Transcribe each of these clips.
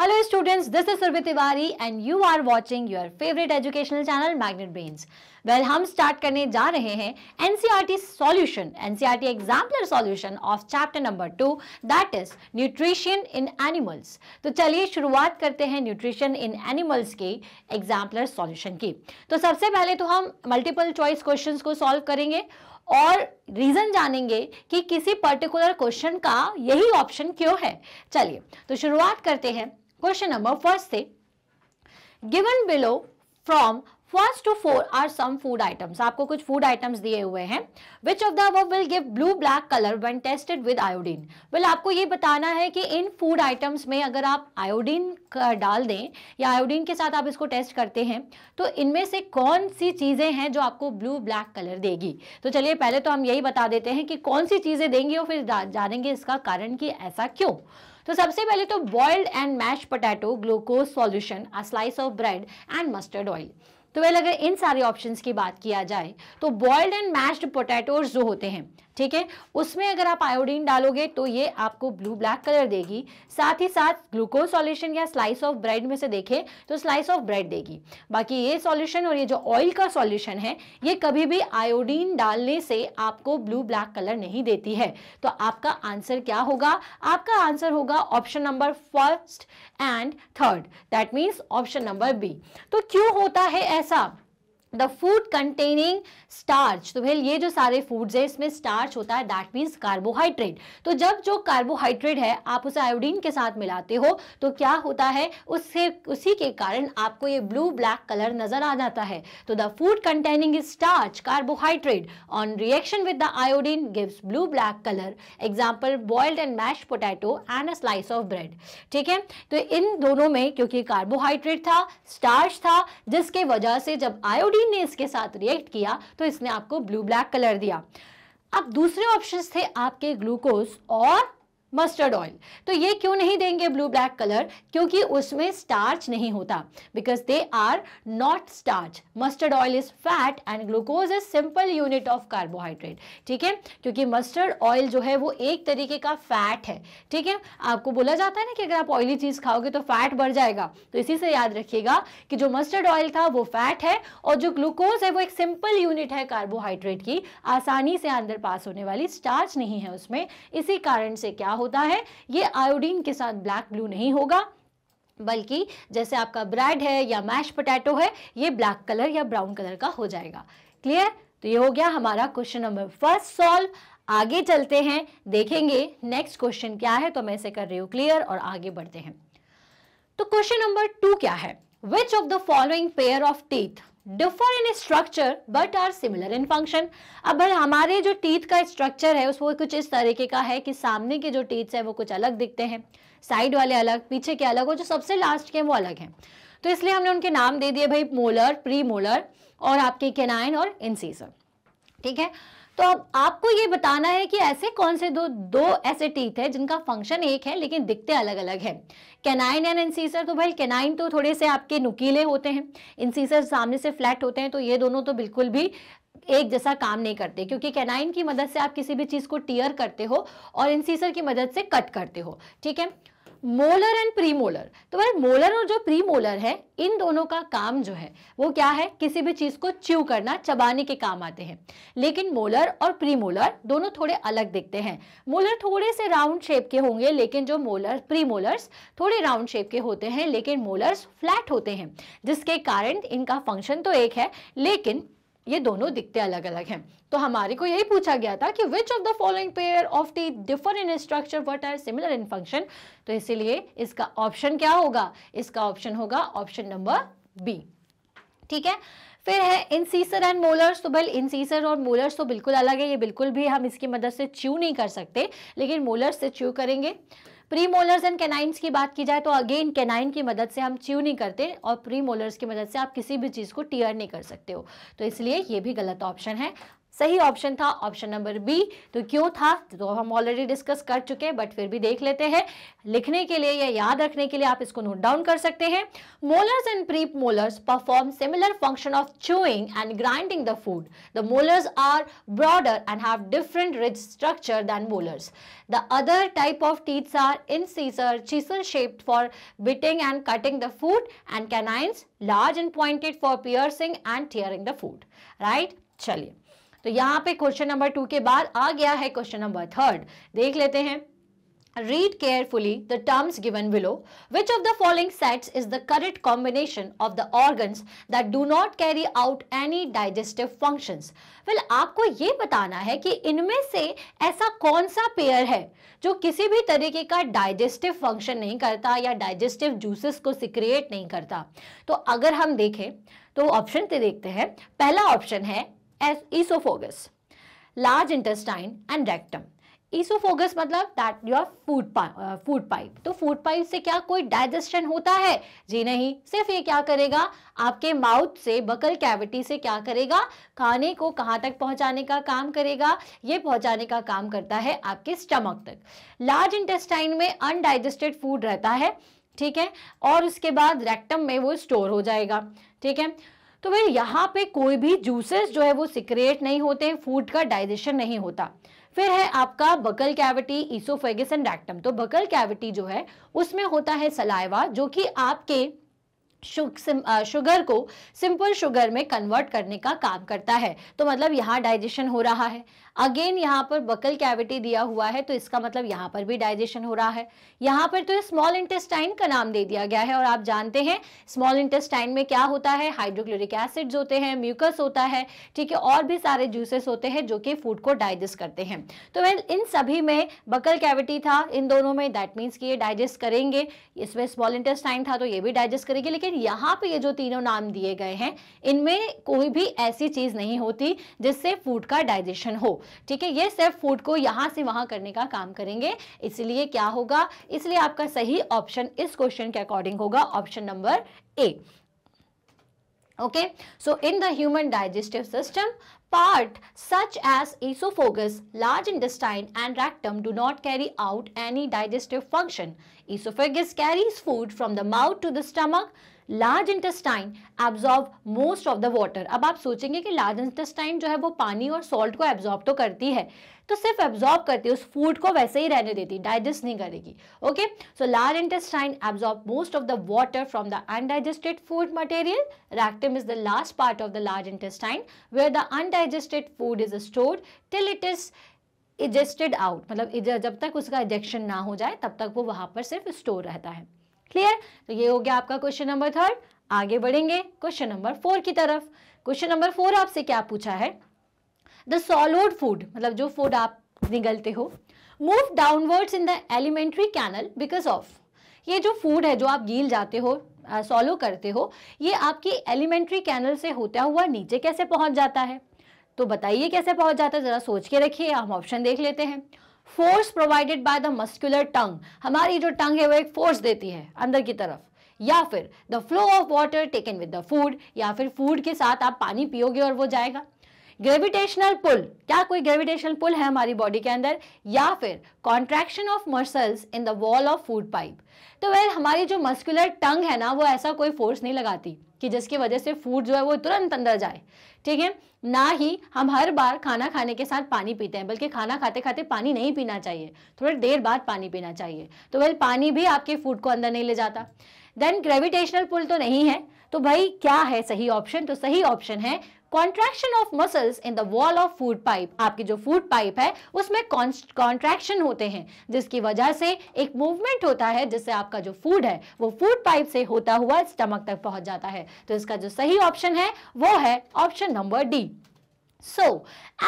Hello students this is Surbhi Tiwari and you are watching your favourite educational channel Magnet Brains well हम start करने जा रहे हैं NCERT solution NCERT exemplar solution of chapter number two that is nutrition in animals तो चलिए शुरुआत करते हैं न्यूट्रिशन इन एनिमल्स के एग्जाम्पलर सॉल्यूशन की तो सबसे पहले तो हम मल्टीपल चॉइस क्वेश्चन को सॉल्व करेंगे और रीजन जानेंगे कि किसी पर्टिकुलर क्वेश्चन का यही ऑप्शन क्यों है चलिए तो शुरुआत करते हैं क्वेश्चन नंबर फर्स्ट से given below from first to four are some food items आपको कुछ फूड आइटम्स दिए हुए हैं which of the above will give blue black colour when tested with iodine will आपको ये बताना है कि इन फूड आइटम्स में अगर आप आयोडीन डाल दें या आयोडीन के साथ आप इसको टेस्ट करते हैं तो इनमें से कौन सी चीज़ें हैं जो आपको ब्लू ब्लैक कलर देगी तो चलिए पहले तो हम यही बता देते हैं कि कौन सी चीज़ें देंगी और फिर जानेंगे इसका कारण कि ऐसा क्यों तो सबसे पहले तो boiled and mash potato glucose solution a slice of bread and mustard oil तो वेल अगर इन सारे ऑप्शंस की बात किया जाए तो बॉइल्ड एंड मैश्ड पोटैटोज जो होते हैं ठीक है उसमें अगर आप आयोडीन डालोगे तो ये आपको ब्लू ब्लैक कलर देगी साथ ही साथ ग्लूकोज सॉल्यूशन या स्लाइस ऑफ ब्रेड में से देखें तो स्लाइस ऑफ ब्रेड देगी बाकी ये सॉल्यूशन और ये जो ऑयल का सॉल्यूशन है ये कभी भी आयोडीन डालने से आपको ब्लू ब्लैक कलर नहीं देती है तो आपका आंसर क्या होगा आपका आंसर होगा option number first and third that means option number B तो क्यों होता है ऐसा द फूड कंटेनिंग स्टार्च तो भैया ये जो सारे फूड्स है इसमें स्टार्च होता है दैट मीन्स कार्बोहाइड्रेट तो जब जो कार्बोहाइड्रेट है आप उसे आयोडीन के साथ मिलाते हो तो क्या होता है उससे उसी के कारण आपको ये ब्लू ब्लैक कलर नजर आ जाता है तो the food containing starch carbohydrate on reaction with the iodine gives blue black colour example boiled and mash potato and a slice of bread ठीक है तो इन दोनों में क्योंकि कार्बोहाइड्रेट था स्टार्च था जिसके वजह से जब आयोडीन ने इसके साथ रिएक्ट किया तो इसने आपको ब्लू ब्लैक कलर दिया अब दूसरे ऑप्शन थे आपके ग्लूकोज और मस्टर्ड ऑयल तो ये क्यों नहीं देंगे ब्लू ब्लैक कलर क्योंकि उसमें स्टार्च नहीं होता because they are not starch mustard oil is fat and glucose is simple unit of carbohydrate ठीक है क्योंकि मस्टर्ड ऑयल जो है वो एक तरीके का फैट है ठीक है आपको बोला जाता है ना कि अगर आप ऑयली चीज़ खाओगे तो फैट बढ़ जाएगा तो इसी से याद रखिएगा कि जो मस्टर्ड ऑयल था वो फैट है और जो ग्लूकोज है वो एक सिंपल यूनिट है कार्बोहाइड्रेट की आसानी से अंदर पास होने वाली स्टार्च नहीं है उसमें इसी कारण से क्या होता है ये आयोडीन के साथ ब्लैक ब्लू नहीं होगा बल्कि जैसे आपका ब्रेड है या मैश पोटैटो है ये ब्लैक कलर या ब्राउन कलर का हो जाएगा क्लियर तो ये हो गया हमारा क्वेश्चन नंबर फर्स्ट सॉल्व आगे चलते हैं देखेंगे नेक्स्ट क्वेश्चन क्या है तो मैं इसे कर रही हूँ क्लियर और आगे बढ़ते हैं तो क्वेश्चन नंबर टू क्या है which of the following pair of teeth differ in structure but are similar in function अब भाई हमारे जो टीथ का स्ट्रक्चर है उसको कुछ इस तरीके का है कि सामने के जो टीथ्स है वो कुछ अलग दिखते हैं साइड वाले अलग पीछे के अलग और जो सबसे लास्ट के हैं वो अलग हैं तो इसलिए हमने उनके नाम दे दिए भाई मोलर प्री मोलर और आपके केनाइन और इनसीजर ठीक है तो अब आपको ये बताना है कि ऐसे कौन से दो दो ऐसे टीथ है जिनका फंक्शन एक है लेकिन दिखते अलग अलग है कैनाइन एंड इंसीसर तो भाई कैनाइन तो थोड़े से आपके नुकीले होते हैं इंसीसर सामने से फ्लैट होते हैं तो ये दोनों तो बिल्कुल भी एक जैसा काम नहीं करते क्योंकि कैनाइन की मदद से आप किसी भी चीज़ को टीयर करते हो और इंसीसर की मदद से कट करते हो ठीक है मोलर एंड प्री मोलर तो भाई मोलर और जो प्री मोलर है इन दोनों का काम जो है वो क्या है किसी भी चीज़ को च्यू करना चबाने के काम आते हैं लेकिन मोलर और प्री मोलर दोनों थोड़े अलग दिखते हैं मोलर थोड़े से राउंड शेप के होंगे लेकिन जो मोलर प्री मोलर्स थोड़े राउंड शेप के होते हैं लेकिन मोलर्स फ्लैट होते हैं जिसके कारण इनका फंक्शन तो एक है लेकिन ये दोनों दिखते अलग अलग हैं तो हमारे को यही पूछा गया था कि which of the following pair of teeth differ in structure what are similar in function तो इसीलिए इसका ऑप्शन क्या होगा इसका ऑप्शन होगा ऑप्शन नंबर बी ठीक है फिर है इंसीसर एंड मोलर्स तो भाई इंसीसर और मोलर्स तो बिल्कुल अलग है ये बिल्कुल भी हम इसकी मदद से च्यू नहीं कर सकते लेकिन मोलर्स से च्यू करेंगे प्री मोलर्स एंड कैनाइन की बात की जाए तो अगेन कैनाइन की मदद से हम च्यू नहीं करते और प्री मोलर्स की मदद से आप किसी भी चीज़ को टीयर नहीं कर सकते हो तो इसलिए ये भी गलत ऑप्शन है सही ऑप्शन था ऑप्शन नंबर बी तो क्यों था तो हम ऑलरेडी डिस्कस कर चुके हैं बट फिर भी देख लेते हैं लिखने के लिए या याद रखने के लिए आप इसको नोट डाउन कर सकते हैं molars and premolars perform similar function of chewing and grinding the food the molars are broader and have different ridge structure than molars the other type of teeths are incisor chisel shaped for biting and cutting the food and canines large and pointed for piercing and tearing the food right चलिए तो यहां पे question number two के बाद आ गया है question number third देख लेते हैं read carefully the terms given below which of the following sets is the correct combination of the organ that do not carry out any digestive function well आपको ये बताना है कि इनमें से ऐसा कौन सा पेयर है जो किसी भी तरीके का डाइजेस्टिव फंक्शन नहीं करता या डाइजेस्टिव जूसेस को सिक्रिएट नहीं करता तो अगर हम देखें तो ऑप्शन देखते हैं पहला ऑप्शन है esophagus large intestine and rectum oesophagus मतलब that your food food pipe तो फूड पाइप से क्या कोई डाइजेशन होता है जी नहीं सिर्फ ये क्या करेगा आपके माउथ से बकल कैविटी से क्या करेगा खाने को कहाँ तक पहुँचाने का काम करेगा ये पहुँचाने का काम करता है आपके स्टमक तक लार्ज इंटेस्टाइन में अनडाइजेस्टेड फूड रहता है ठीक है और उसके बाद रेक्टम में वो स्टोर हो जाएगा ठीक है तो वे यहाँ पे कोई भी जूसेस जो है वो सिक्रेट नहीं होते फूड का डाइजेशन नहीं होता फिर है आपका buccal cavity oesophagus and rectum तो बकल कैविटी जो है उसमें होता है सलाइवा जो कि आपके शुगर को सिंपल शुगर में कन्वर्ट करने का काम करता है तो मतलब यहाँ डाइजेशन हो रहा है अगेन यहाँ पर बकल कैविटी दिया हुआ है तो इसका मतलब यहाँ पर भी डाइजेशन हो रहा है यहाँ पर तो स्मॉल इंटेस्टाइन का नाम दे दिया गया है और आप जानते हैं स्मॉल इंटेस्टाइन में क्या होता है हाइड्रोक्लोरिक एसिड्स होते हैं म्यूकस होता है ठीक है और भी सारे जूसेस होते हैं जो कि फूड को डाइजेस्ट करते हैं तो वेल इन सभी में बकल कैविटी था इन दोनों में दैट मीन्स कि ये डाइजेस्ट करेंगे इसमें स्मॉल इंटेस्टाइन था तो ये भी डाइजेस्ट करेंगे लेकिन यहाँ पर ये जो तीनों नाम दिए गए हैं इनमें कोई भी ऐसी चीज़ नहीं होती जिससे फूड का डाइजेशन हो ठीक है ये सिर्फ फूड को यहाँ से वहाँ करने का काम करेंगे इसलिए क्या होगा इसलिए आपका सही ऑप्शन इस क्वेश्चन के अकॉर्डिंग होगा option number A okay so in the human digestive system part such as oesophagus large intestine and rectum do not carry out any digestive function oesophagus carries food from the mouth to the stomach large intestine absorb most of the water अब आप सोचेंगे कि large intestine जो है वो पानी और salt को एब्जॉर्ब तो करती है तो सिर्फ एब्जॉर्ब करती है उस फूड को वैसे ही रहने देती डाइजेस्ट नहीं करेगी okay so large intestine absorb most of the water from the undigested food material rectum is the last part of the large intestine where the undigested food is stored till it is egested out मतलब जब तक उसका ejection ना हो जाए तब तक वो वहां पर सिर्फ स्टोर रहता है क्लियर तो ये हो गया आपका क्वेश्चन नंबर थर्ड आगे बढ़ेंगे क्वेश्चन नंबर फोर की तरफ क्वेश्चन नंबर फोर आपसे क्या पूछा है द सॉलोड फूड मतलब जो फूड आप निगलते हो move downwards in the alimentary canal because of ये जो फूड है जो आप गील जाते हो सॉलो करते हो ये आपकी एलिमेंट्री कैनल से होता हुआ नीचे कैसे पहुंच जाता है तो बताइए कैसे पहुंच जाता है ज़रा सोच के रखिए हम ऑप्शन देख लेते हैं force provided by the muscular tongue हमारी जो टंग है वो एक फोर्स देती है अंदर की तरफ या फिर the flow of water taken with the food या फिर फूड के साथ आप पानी पियोगे और वो जाएगा ग्रेविटेशनल पुल क्या कोई ग्रेविटेशनल पुल है हमारी बॉडी के अंदर या फिर contraction of muscles in the wall of food pipe तो वेल हमारी जो मस्कुलर टंग है ना वो ऐसा कोई फोर्स नहीं लगाती कि जिसकी वजह से फूड जो है वो तुरंत अंदर जाए ठीक है ना ही हम हर बार खाना खाने के साथ पानी पीते हैं बल्कि खाना खाते खाते पानी नहीं पीना चाहिए थोड़ी देर बाद पानी पीना चाहिए तो वह पानी भी आपके फूड को अंदर नहीं ले जाता देन ग्रेविटेशनल पुल तो नहीं है तो भाई क्या है सही ऑप्शन तो सही ऑप्शन है contraction of muscles in the wall of food pipe आपकी जो फूड पाइप है उसमें कॉन्ट्रेक्शन होते हैं जिसकी वजह से एक मूवमेंट होता है जिससे आपका जो फूड है वो फूड पाइप से होता हुआ स्टमक तक पहुंच जाता है तो इसका जो सही ऑप्शन है वो है option number D So,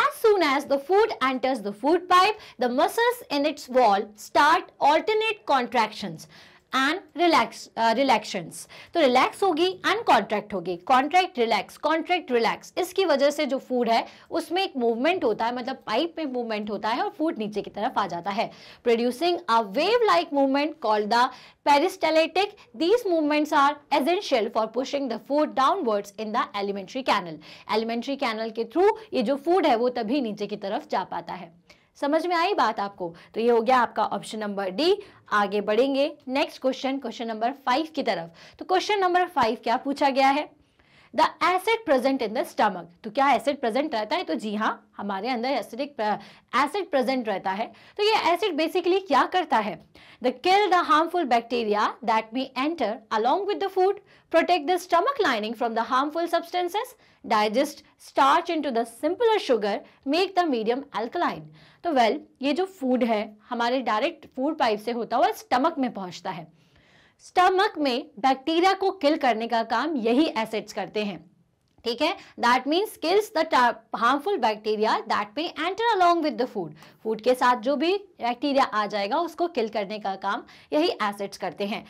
as soon as the food enters the food pipe, the muscles in its wall start alternate contractions. And relax relaxation तो रिलैक्स होगी एंड कॉन्ट्रैक्ट होगी कॉन्ट्रैक्ट रिलैक्स कॉन्ट्रैक्ट रिलैक्स इसकी वजह से जो food है उसमें एक मूवमेंट होता है मतलब पाइप में मूवमेंट होता है और फूड नीचे की तरफ आ जाता है producing a wave like movement call the peristaltic these movements are essential for pushing the food downwards in the alimentary canal alimentary canal के थ्रू ये जो फूड है वो तभी नीचे की तरफ जा पाता है समझ में आई बात आपको तो ये हो गया आपका ऑप्शन नंबर डी आगे बढ़ेंगे next question question number five की तरफ तो क्वेश्चन नंबर फाइव क्या पूछा गया है the acid present in the stomach तो क्या एसिड प्रेजेंट रहता है तो जी हाँ हमारे अंदर एसिडिक एसिड प्रेजेंट रहता है तो ये एसिड बेसिकली क्या करता है the kill the harmful bacteria that may enter along with the food protect the stomach lining from the harmful substances digest starch into the simpler sugar make the medium alkaline तो well well, ये जो food है हमारे direct food pipe से होता हुआ stomach में पहुंचता है स्टमक में बैक्टीरिया को किल करने का काम यही एसिड्स करते हैं ठीक है that means kills the harmful bacteria that may enter along with the food food के साथ जो भी बैक्टीरिया आ जाएगा उसको किल करने का काम यही एसिड्स करते हैं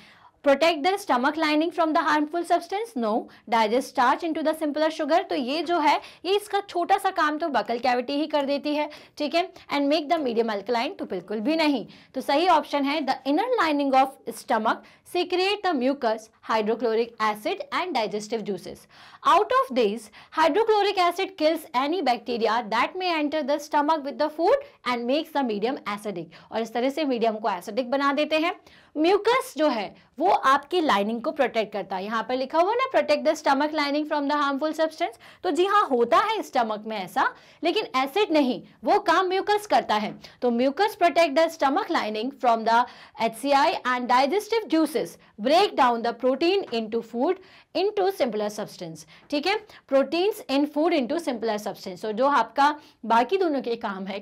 protect the stomach lining from the harmful substance no digest starch into the simpler sugar तो ये जो है ये इसका छोटा सा काम तो बकल कैविटी ही कर देती है ठीक है and make the medium alkaline तो बिल्कुल भी नहीं तो सही ऑप्शन है the inner lining of stomach secrete the mucus, hydrochloric acid and digestive juices. Out of these, hydrochloric acid kills any bacteria that may enter the stomach with the food and makes the medium acidic. और इस तरह से medium को acidic बना देते हैं mucus जो है वो आपकी लाइनिंग को प्रोटेक्ट करता है यहाँ पर लिखा हुआ ना protect the stomach lining from the harmful substance तो जी हाँ होता है स्टमक में ऐसा लेकिन एसिड नहीं वो काम म्यूकस करता है तो mucus protect the stomach lining from the H and digestive juices process break down the protein into food into simpler substance ठीक है proteins in food into simpler substance जो आपका बाकी दोनों के काम है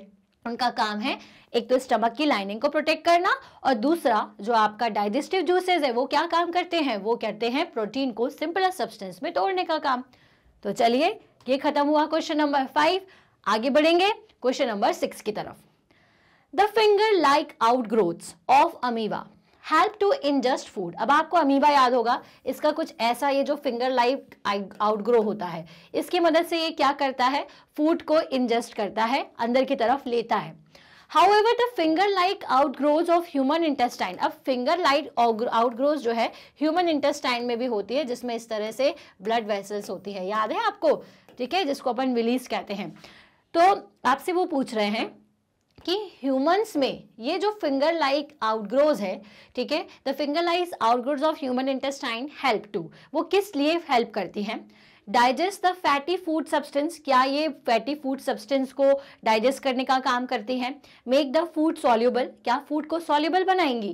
उनका काम है एक तो स्टमक की लाइनिंग को प्रोटेक्ट करना और दूसरा जो आपका डाइजेस्टिव जूसेज है वो क्या काम करते हैं वो करते हैं प्रोटीन को सिंपलर सब्सटेंस में तोड़ने का काम तो चलिए ये खत्म हुआ क्वेश्चन नंबर फाइव आगे बढ़ेंगे क्वेश्चन नंबर सिक्स की तरफ the finger like outgrowths of amoeba help to ingest food अब आपको अमीबा याद होगा इसका कुछ ऐसा ये जो फिंगर लाइक आउटग्रो होता है इसकी मदद से ये क्या करता है फूड को इंजस्ट करता है अंदर की तरफ लेता है however the finger like outgrowths of human intestine अब फिंगर लाइक आउटग्रोज जो है ह्यूमन इंटेस्टाइन में भी होती है जिसमें इस तरह से ब्लड वेसल्स होती है याद है आपको ठीक है जिसको अपन विलीज कहते हैं तो आपसे वो पूछ रहे हैं कि ह्यूमंस में ये जो फिंगर लाइक आउटग्रोज है ठीक है the finger like outgrowths of human intestine help to वो किस लिए हेल्प करती हैं digest the fatty food substance क्या ये फैटी फूड सब्सटेंस को डाइजेस्ट करने का काम करती हैं मेक द फूड सॉल्यूबल क्या फूड को सॉल्यूबल बनाएंगी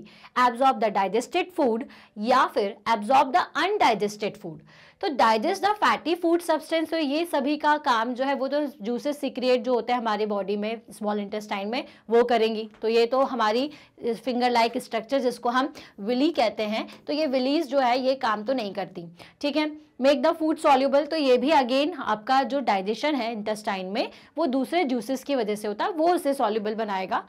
एब्जॉर्ब द डाइजेस्टेड फूड या फिर एब्जॉर्ब द अनडाइजेस्टेड फूड तो digest the fatty food substance तो ये सभी का काम जो है वो तो जूसेस सिक्रिएट जो होते हैं हमारे बॉडी में स्मॉल इंटेस्टाइन में वो करेंगी तो ये तो हमारी फिंगर लाइक स्ट्रक्चर जिसको हम विली कहते हैं तो ये विलीज जो है ये काम तो नहीं करती ठीक है मेक द फूड सॉल्यूबल तो ये भी अगेन आपका जो डाइजेशन है इंटेस्टाइन में वो दूसरे जूसेस की वजह से होता है वो उसे सॉल्यूबल बनाएगा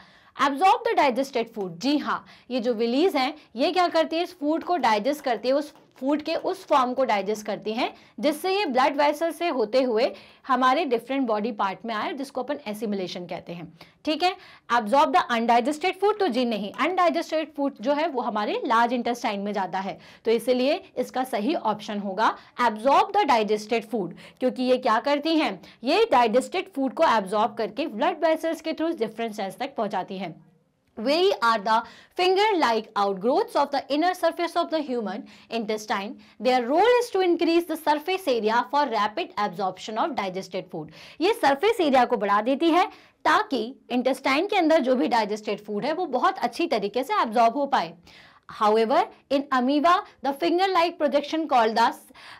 एब्जॉर्ब द डाइजेस्टेड फूड जी हाँ ये जो विलीज हैं ये क्या करती है इस फूड को डाइजेस्ट करती है उस फूड के उस फॉर्म को डाइजेस्ट करती हैं जिससे ये ब्लड वेसल से होते हुए हमारे डिफरेंट बॉडी पार्ट में आए जिसको अपन एसिमुलेशन कहते हैं ठीक है एब्जॉर्ब द अनडाइजेस्टेड फूड तो जी नहीं अनडाइजेस्टेड फूड जो है वो हमारे लार्ज इंटेस्टाइन में जाता है तो इसीलिए इसका सही ऑप्शन होगा एब्जॉर्ब द डाइजेस्टेड फूड क्योंकि ये क्या करती हैं ये डाइजेस्टेड फूड को एब्जॉर्ब करके ब्लड वेसल्स के थ्रू डिफरेंट सेल्स तक पहुंचाती हैं Villi are the finger-like outgrowths of the inner surface of the human intestine. Their role is to increase the surface area for rapid absorption of digested food. ये surface area को बढ़ा देती है ताकि intestine के अंदर जो भी digested food है वो बहुत अच्छी तरीके से absorb हो पाए However, in amoeba, the finger-like projection called the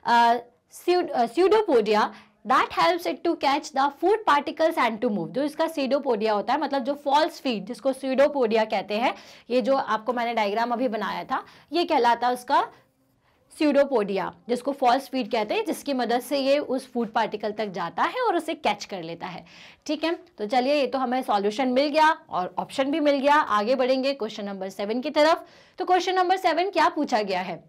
uh, pseudopodia that helps it to catch the food particles and to move जो इसका सीडोपोडिया होता है मतलब जो फॉल्स फीड जिसको सीडोपोडिया कहते हैं ये जो आपको मैंने डायग्राम अभी बनाया था ये कहलाता है उसका सीडोपोडिया जिसको फॉल्स फीड कहते हैं जिसकी मदद से ये उस फूड पार्टिकल तक जाता है और उसे कैच कर लेता है ठीक है तो चलिए ये तो हमें सॉल्यूशन मिल गया और ऑप्शन भी मिल गया आगे बढ़ेंगे क्वेश्चन नंबर सेवन की तरफ तो क्वेश्चन नंबर सेवन क्या पूछा गया है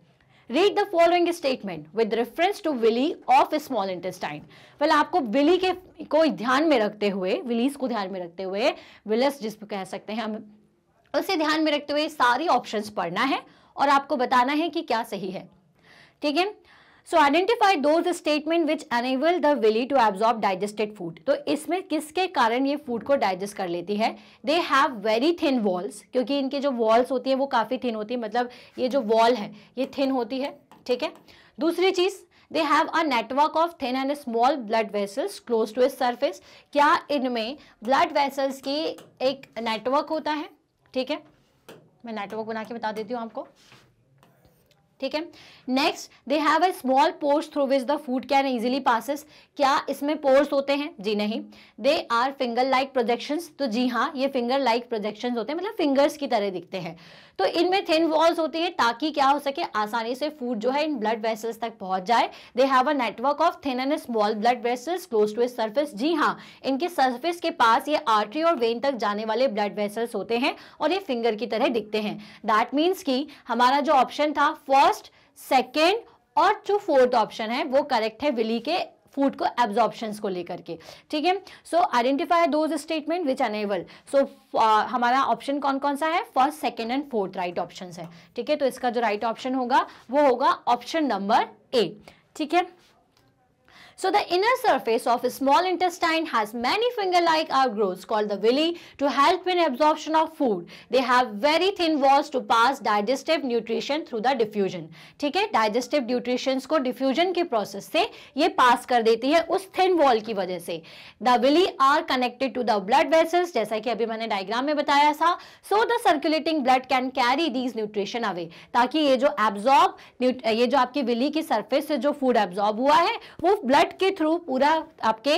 read the following statement with reference to villi of small intestine पहले आपको विली के को ध्यान में रखते हुए विलीज को ध्यान में रखते हुए विलस जिसको कह सकते हैं हम उसे ध्यान में रखते हुए सारी ऑप्शंस पढ़ना है और आपको बताना है कि क्या सही है ठीक है so identify those statement which enable the villi to absorb digested food तो इसमें किसके कारण ये फूड को डाइजेस्ट कर लेती है they have very thin walls क्योंकि इनके जो वॉल्स होती है वो काफ़ी थिन होती है मतलब ये जो वॉल है ये थिन होती है ठीक है दूसरी चीज़ they have a network of thin and small blood vessels close to इस सर्फेस क्या इनमें ब्लड वेसल्स की एक नेटवर्क होता है ठीक है मैं नेटवर्क बना के बता देती हूँ आपको ठीक है next they have a small pores through which the food can easily passes क्या इसमें पोर्स होते हैं जी नहीं they are finger like projection तो जी हाँ ये फिंगर लाइक प्रोजेक्शन होते हैं मतलब फिंगर्स की तरह दिखते हैं तो इनमें थिन वॉल्स होती है ताकि क्या हो सके आसानी से फूड जो है इन ब्लड वेसल्स तक पहुंच जाए they have a network of thin and small blood vessels close to surface जी हाँ इनके सर्फेस के पास ये आर्ट्री और वेन तक जाने वाले ब्लड वेसल्स होते हैं और ये फिंगर की तरह दिखते हैं दैट मीन्स कि हमारा जो ऑप्शन था फर्स्ट सेकेंड और जो फोर्थ ऑप्शन है वो करेक्ट है विली के फूड को एब्जॉर्बशन को लेकर के ठीक है so identify those statement which enable so हमारा ऑप्शन कौन कौन सा है first second and fourth right option है ठीक है तो इसका जो राइट right ऑप्शन होगा वो होगा ऑप्शन नंबर ए ठीक है So the inner surface of a small intestine has many finger-like outgrowths called the villi to help in absorption of food. They have very thin walls to pass digestive nutrition through the diffusion. theek hai digestive nutrients ko diffusion ke process se ye pass kar deti hai us thin wall ki wajah se the villi are connected to the blood vessels jaisa ki abhi maine diagram mein bataya tha so the circulating blood can carry these nutrition away taki ye jo absorb ye jo aapki villi ki surface se jo food absorb hua hai wo blood blood के through पूरा आपके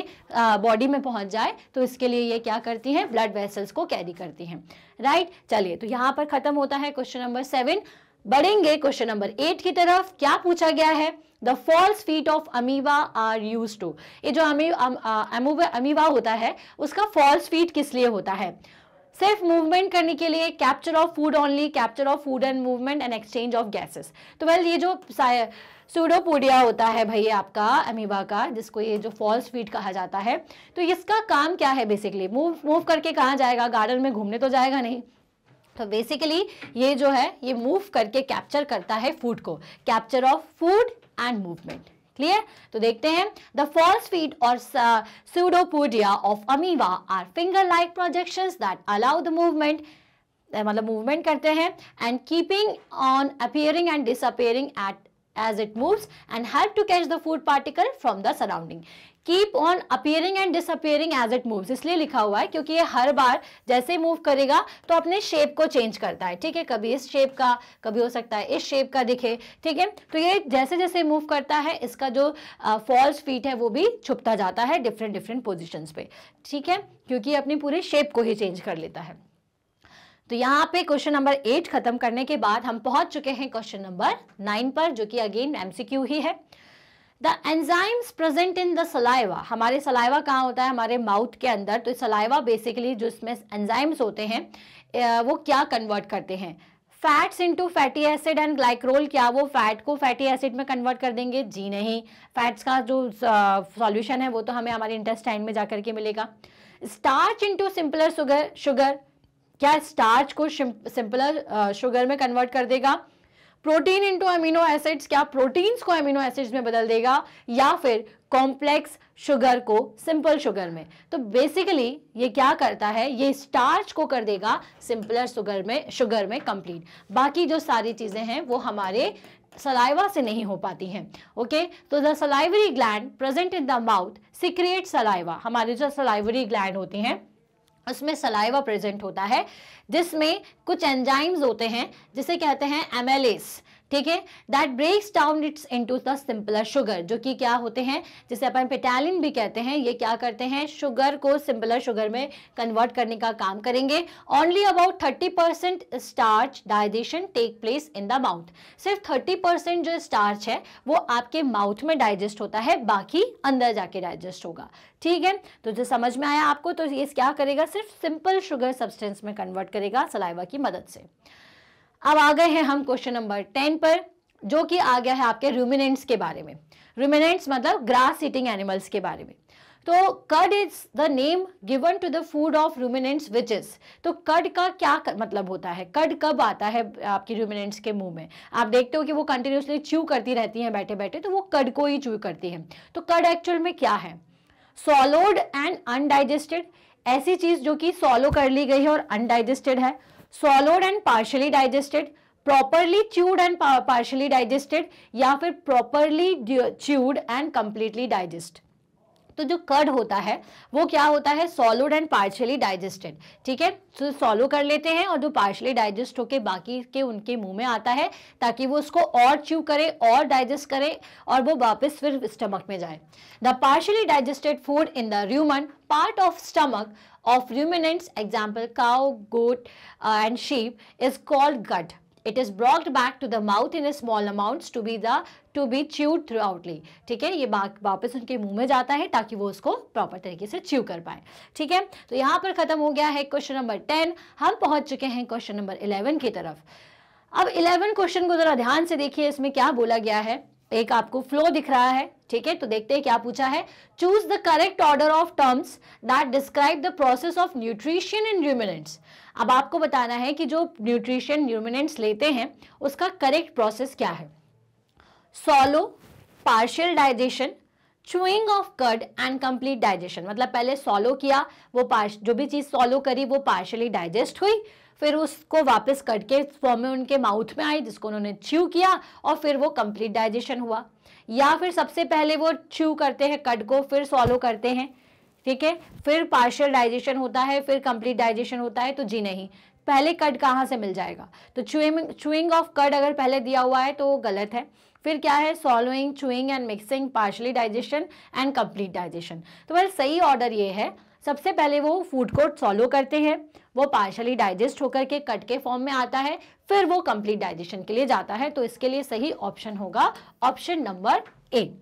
body में पहुंच जाए तो इसके लिए ये क्या करती हैं ब्लड वेसल्स को कैरी करती हैं राइट चलिए तो यहाँ पर खत्म होता है क्वेश्चन नंबर सेवन बढ़ेंगे क्वेश्चन नंबर एट की तरफ क्या पूछा गया है the false feet of amoeba are use to ये जो अमी अमीवा होता है उसका फॉल्स फीट किस लिए होता है सिर्फ मूवमेंट करने के लिए capture of food only capture of food and movement and exchange of gases तो वेल ये जो सूडोपोडिया होता है भाई आपका अमीबा का जिसको ये जो फॉल्स फीड कहा जाता है तो इसका काम क्या है बेसिकली मूव मूव करके कहाँ जाएगा गार्डन में घूमने तो जाएगा नहीं तो बेसिकली ये जो है ये मूव करके कैप्चर करता है फूड को capture of food and movement clear तो देखते हैं द फॉल्स फीट और pseudopodia of amoeba are finger like projection that allow the movement मतलब मूवमेंट करते हैं and keeping on appearing and disappearing at as it moves and help to catch the food particle from the surrounding. Keep on appearing and disappearing as it moves इसलिए लिखा हुआ है क्योंकि ये हर बार जैसे मूव करेगा तो अपने शेप को चेंज करता है ठीक है कभी इस शेप का कभी हो सकता है इस शेप का दिखे ठीक है तो ये जैसे जैसे मूव करता है इसका जो फॉल्स फीट है वो भी छुपता जाता है डिफरेंट डिफरेंट पोजिशंस पे ठीक है क्योंकि अपनी पूरे शेप को ही चेंज कर लेता है तो यहाँ पे क्वेश्चन नंबर एट खत्म करने के बाद हम पहुंच चुके हैं क्वेश्चन नंबर नाइन पर जो कि अगेन एमसीक्यू ही है the enzymes present in the saliva हमारे सलाइवा कहाँ होता है हमारे माउथ के अंदर तो सलाइवा बेसिकली जो इसमें एंजाइम्स होते हैं वो क्या कन्वर्ट करते हैं fats into fatty acid and glycerol क्या वो फैट को फैटी एसिड में कन्वर्ट कर देंगे जी नहीं फैट्स का जो सॉल्यूशन है वो तो हमें हमारे इंटेस्टाइन में जाकर के मिलेगा starch into simpler sugar sugar क्या स्टार्च को सिंपलर शुगर uh, में कन्वर्ट कर देगा प्रोटीन इंटू अमीनो एसिड्स क्या प्रोटीन्स को अमीनो एसिड्स में बदल देगा या फिर कॉम्प्लेक्स शुगर को सिंपल शुगर में तो बेसिकली ये क्या करता है ये स्टार्च को कर देगा सिंपलर शुगर में शुगर में कंप्लीट बाकी जो सारी चीज़ें हैं वो हमारे सलाइवा से नहीं हो पाती हैं ओके तो the salivary gland present in the mouth secrete saliva हमारे जो सलाइवरी ग्लैंड होते हैं उसमें सलाइवा प्रेजेंट होता है जिसमें कुछ एंजाइम्स होते हैं जिसे कहते हैं एमएलएस ठीक है that breaks down its into the simpler sugar जो कि क्या होते हैं जिसे अपन पिटालिन भी कहते हैं ये क्या करते हैं शुगर को सिंपलर शुगर में कन्वर्ट करने का काम करेंगे only about thirty percent starch digestion take place in the mouth सिर्फ थर्टी परसेंट जो स्टार्च है वो आपके माउथ में डाइजेस्ट होता है बाकी अंदर जाके डाइजेस्ट होगा ठीक है तो जो समझ में आया आपको तो ये क्या करेगा सिर्फ सिंपल शुगर सब्सटेंस में कन्वर्ट करेगा सलाइवा की मदद से अब आ गए हैं हम क्वेश्चन नंबर टेन पर जो कि आ गया है आपके रूमिनेंट्स के बारे में रूमिनेंट्स मतलब ग्रास ईटिंग एनिमल्स के बारे में तो cud is the name given to the food of ruminants is तो कड का क्या कर, मतलब होता है कड कब आता है आपकी रूमिनेंट्स के मुंह में आप देखते हो कि वो कंटिन्यूसली च्यू करती रहती हैं बैठे बैठे तो वो कड को ही च्यू करती हैं तो कड एक्चुअल में क्या है सॉलोड एंड अनडाइजेस्टेड ऐसी चीज़ जो कि सॉलो कर ली गई है और अनडाइजेस्टेड है swallowed and partially digested properly chewed and partially digested या फिर properly chewed and completely digested तो जो कर्ड होता है वो क्या होता है सॉलिड एंड पार्शियली डाइजेस्टेड ठीक है तो सॉलो कर लेते हैं और जो पार्शियली डाइजेस्ट होकर बाकी के उनके मुंह में आता है ताकि वो उसको और च्यू करे और डाइजेस्ट करे और वो वापस फिर स्टमक में जाए the partially digested food in the rumen part of stomach of ruminants example cow goat and sheep is called called it is brought back to the mouth in a small amounts to be the to be chewed through आउटली ठीक है ये वापस उनके मुंह में जाता है ताकि वो उसको प्रॉपर तरीके से च्यू कर पाए ठीक है तो यहाँ पर ख़त्म हो गया है क्वेश्चन नंबर टेन हम पहुँच चुके हैं क्वेश्चन नंबर इलेवन की तरफ अब इलेवन क्वेश्चन को ज़रा ध्यान से देखिए इसमें क्या बोला गया है एक आपको फ्लो दिख रहा है ठीक है तो देखते हैं क्या पूछा है choose the correct order of terms that describe the process of nutrition in ruminants अब आपको बताना है कि जो न्यूट्रिशन न्यूमिनेंट्स लेते हैं उसका करेक्ट प्रोसेस क्या है swallow partial digestion chewing of curd and complete digestion मतलब पहले सॉलो किया वो पार्श जो भी चीज़ सॉलो करी वो पार्शली डाइजेस्ट हुई फिर उसको वापस कट के फॉर्म में उनके माउथ में आई जिसको उन्होंने च्यू किया और फिर वो कंप्लीट डाइजेशन हुआ या फिर सबसे पहले वो च्यू करते हैं कट को फिर सॉलो करते हैं ठीक है फिर पार्शियल डाइजेशन होता है फिर कंप्लीट डाइजेशन होता है तो जी नहीं पहले कट कहाँ से मिल जाएगा तो चुइंग चुइंग ऑफ कट अगर पहले दिया हुआ है तो वो गलत है फिर क्या है swallowing chewing and mixing partially digestion and complete digestion तो वह सही ऑर्डर ये है सबसे पहले वो फूड कोर्ट सॉलो करते हैं वो पार्शली डाइजेस्ट होकर के कट के फॉर्म में आता है फिर वो कंप्लीट डाइजेशन के लिए जाता है तो इसके लिए सही ऑप्शन होगा option number eight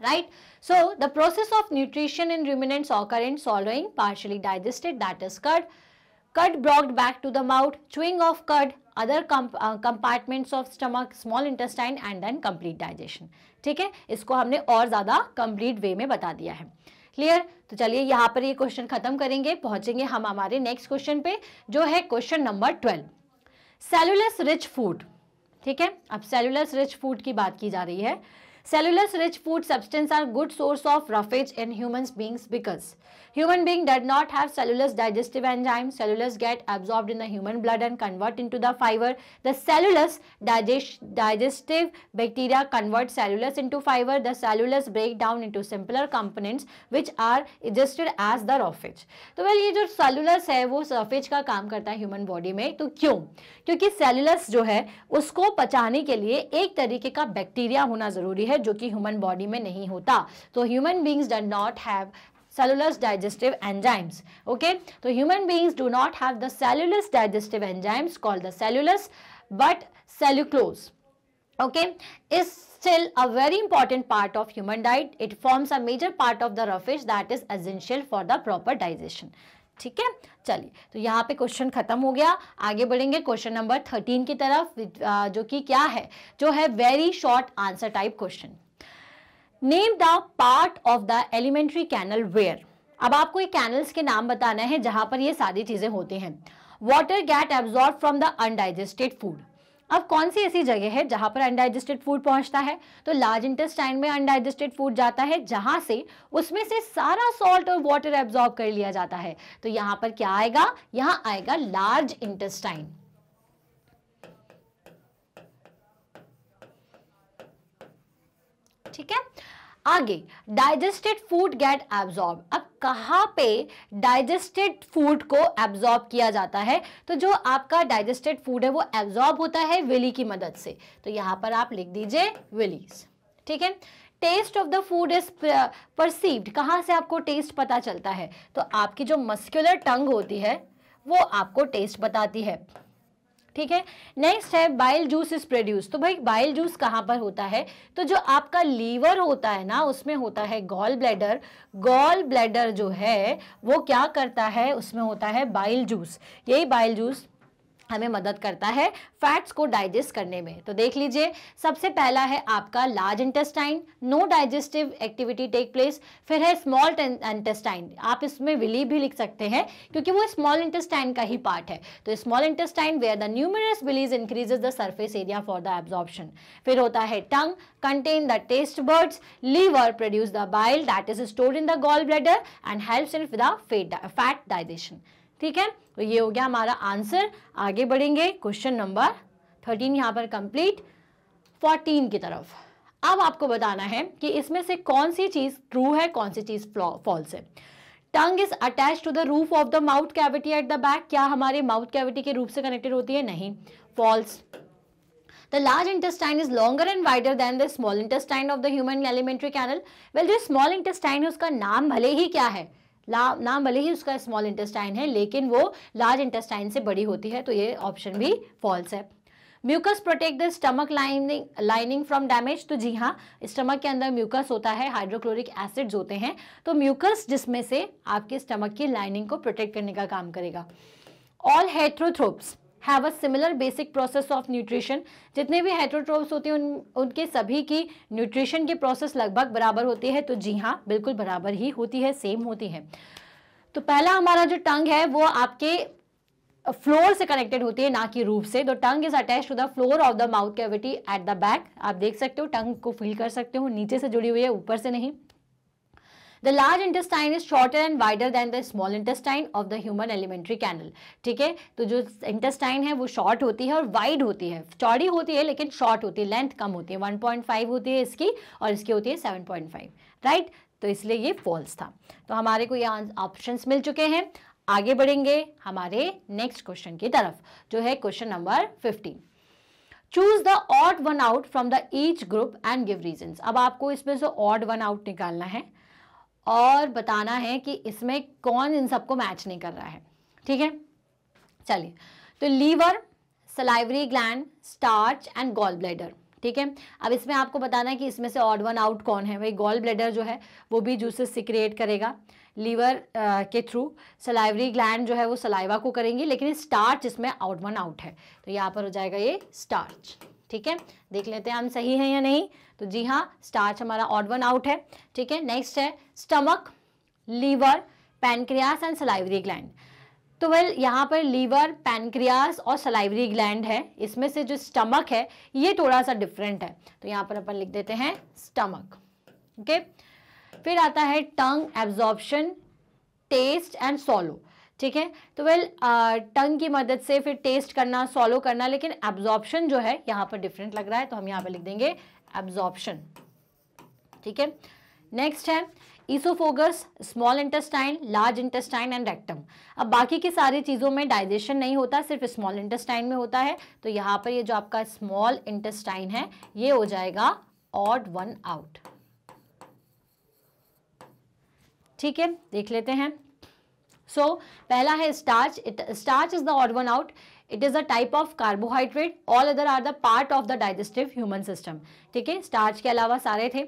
right? So the process of nutrition in ruminants occur in swallowing partially digested that is cud cud brought back to the mouth, chewing of cud other comp, uh, compartments of stomach, small intestine and then complete digestion. ठीक है इसको हमने और ज़्यादा complete way में बता दिया है क्लियर तो चलिए यहाँ पर ये क्वेश्चन खत्म करेंगे पहुँचेंगे हम हमारे नेक्स्ट क्वेश्चन पे जो है question number twelve cellulose rich food ठीक है अब सेलुलस रिच फूड की बात की जा रही है Cellulose-rich food substances are good source of roughage in humans beings because Human being does not have cellulose digestive enzyme. Cellulose get absorbed in the human blood and convert into the fiber. The cellulose digest, digestive bacteria convert cellulose into fiber. The cellulose break down into simpler components which are digested as the roughage. तो well ये जो cellulose है वो सफेज का काम करता है human body में तो क्यों क्योंकि सेलुलस जो है उसको पचाने के लिए एक तरीके का बैक्टीरिया होना ज़रूरी है जो कि ह्यूमन बॉडी में नहीं होता तो human beings do not have cellulose digestive enzymes okay so human beings do not have the cellulose digestive enzymes called the cellulose but cellulose okay is still a very important part of human diet it forms a major part of the roughage that is essential for the proper digestion ठीक है चलिए तो यहाँ पे question खत्म हो गया आगे बढ़ेंगे क्वेश्चन नंबर थर्टीन की तरफ जो कि क्या है जो है very short answer type question name the part of the alimentary canal where अब आपको ये कैनल्स के नाम बताना है जहां पर ये सारी चीजें होती हैं water get absorb from the undigested food अब कौन सी ऐसी जगह है जहां पर अनडाइजेस्टेड फूड पहुंचता है तो लार्ज इंटेस्टाइन में अनडाइजेस्टेड फूड जाता है जहां से उसमें से सारा सॉल्ट और वाटर एब्जॉर्ब कर लिया जाता है तो यहां पर क्या आएगा यहां आएगा लार्ज इंटेस्टाइन ठीक है आगे डाइजेस्टेड फूड गेट एब्जॉर्ब अब कहाँ पे डाइजेस्टेड फूड को एब्जॉर्ब किया जाता है तो जो आपका डाइजेस्टेड फूड है वो एब्जॉर्ब होता है विली की मदद से तो यहाँ पर आप लिख दीजिए विलीज ठीक है taste of the food is perceived कहाँ से आपको टेस्ट पता चलता है तो आपकी जो मस्क्यूलर टंग होती है वो आपको टेस्ट बताती है ठीक है नेक्स्ट है बाइल जूस इज प्रोड्यूस तो भाई बाइल जूस कहाँ पर होता है तो जो आपका लीवर होता है ना उसमें होता है गॉल ब्लैडर गॉल ब्लैडर जो है वो क्या करता है उसमें होता है बाइल जूस यही बाइल जूस हमें मदद करता है फैट्स को डाइजेस्ट करने में तो देख लीजिए सबसे पहला है आपका large intestine no digestive activity take place फिर है स्मॉल इंटेस्टाइन आप इसमें विली भी लिख सकते हैं क्योंकि वो स्मॉल इंटेस्टाइन का ही पार्ट है तो small intestine where the numerous villus increases the surface area for the absorption फिर होता है tongue contain the taste buds liver produce the bile that is store in the gall bladder and help in the fat digestion ठीक है तो ये हो गया हमारा आंसर आगे बढ़ेंगे क्वेश्चन नंबर थर्टीन यहाँ पर कंप्लीट फोर्टीन की तरफ अब आपको बताना है कि इसमें से कौन सी चीज़ ट्रू है कौन सी चीज़ फॉल्स है tongue is attach to the roof of the mouth cavity at the back क्या हमारे माउथ कैविटी के रूप से कनेक्टेड होती है नहीं false the large intestine is longer and wider than the small intestine of the human alimentary canal well जो small intestine है उसका नाम भले ही क्या है नाम भले ही उसका स्मॉल इंटेस्टाइन है लेकिन वो लार्ज इंटेस्टाइन से बड़ी होती है तो ये ऑप्शन भी फॉल्स है mucus protect the stomach lining lining from damage तो जी हाँ स्टमक के अंदर म्यूकस होता है हाइड्रोक्लोरिक एसिड्स होते हैं तो म्यूकस जिसमें से आपके स्टमक की लाइनिंग को प्रोटेक्ट करने का काम करेगा all heterotrophs have a similar basic process of nutrition जितने भी हेट्रोट्रोप्स होते हैं उन उनके सभी की न्यूट्रिशन के प्रोसेस लगभग बराबर होती है तो जी हाँ बिल्कुल बराबर ही होती है सेम होती है तो पहला हमारा जो टंग है वो आपके फ्लोर से कनेक्टेड होती है ना कि रूप से तो tongue is attach to the floor of the mouth cavity at the back आप देख सकते हो टंग को फील कर सकते हो नीचे से जुड़ी हुई है ऊपर से नहीं the large intestine is shorter and wider than the small intestine of the human alimentary canal ठीक है तो जो इंटेस्टाइन है वो शॉर्ट होती है और वाइड होती है चौड़ी होती है लेकिन शॉर्ट होती है लेंथ कम होती है 1.5 होती है इसकी और इसकी होती है 7.5 राइट तो इसलिए ये फॉल्स था तो हमारे को ये ऑप्शन मिल चुके हैं आगे बढ़ेंगे हमारे नेक्स्ट क्वेश्चन की तरफ जो है question number fifteen choose the odd one out from the each group and give reason अब आपको इसमें से odd one out निकालना है और बताना है कि इसमें कौन इन सबको मैच नहीं कर रहा है ठीक है चलिए तो liver salivary gland starch and gall bladder ठीक है अब इसमें आपको बताना है कि इसमें से ऑड वन आउट कौन है भाई गॉल ब्लेडर जो है वो भी जूसेस सिक्रिएट करेगा लीवर के थ्रू सलाइवरी ग्लैंड जो है वो सलाइवा को करेंगी लेकिन स्टार्च इसमें आउट वन आउट है तो यहाँ पर हो जाएगा ये स्टार्च ठीक है देख लेते हैं हम सही हैं या नहीं तो जी हाँ स्टार्च हमारा ऑड वन आउट है ठीक है नेक्स्ट है stomach liver pancreas and salivary gland तो वेल यहाँ पर लीवर पैनक्रियास और सलाइवरी ग्लैंड है इसमें से जो स्टमक है ये थोड़ा सा डिफरेंट है तो यहाँ पर अपन लिख देते हैं स्टमक ओके फिर आता है tongue absorption taste and swallow ठीक है तो वेल टंग की मदद से फिर टेस्ट करना सॉलो करना लेकिन एब्जॉर्प्शन जो है यहाँ पर डिफरेंट लग रहा है तो हम यहाँ पर लिख देंगे एब्जॉर्प्शन ठीक है नेक्स्ट है oesophagus small intestine large intestine and rectum अब बाकी की सारी चीज़ों में डाइजेशन नहीं होता सिर्फ स्मॉल इंटेस्टाइन में होता है तो यहाँ पर ये जो आपका स्मॉल इंटेस्टाइन है ये हो जाएगा ऑड वन आउट ठीक है देख लेते हैं सो so, पहला है starch it starch is the odd one out it is a type of carbohydrate all other are the part of the digestive human system ठीक है स्टार्च के अलावा सारे थे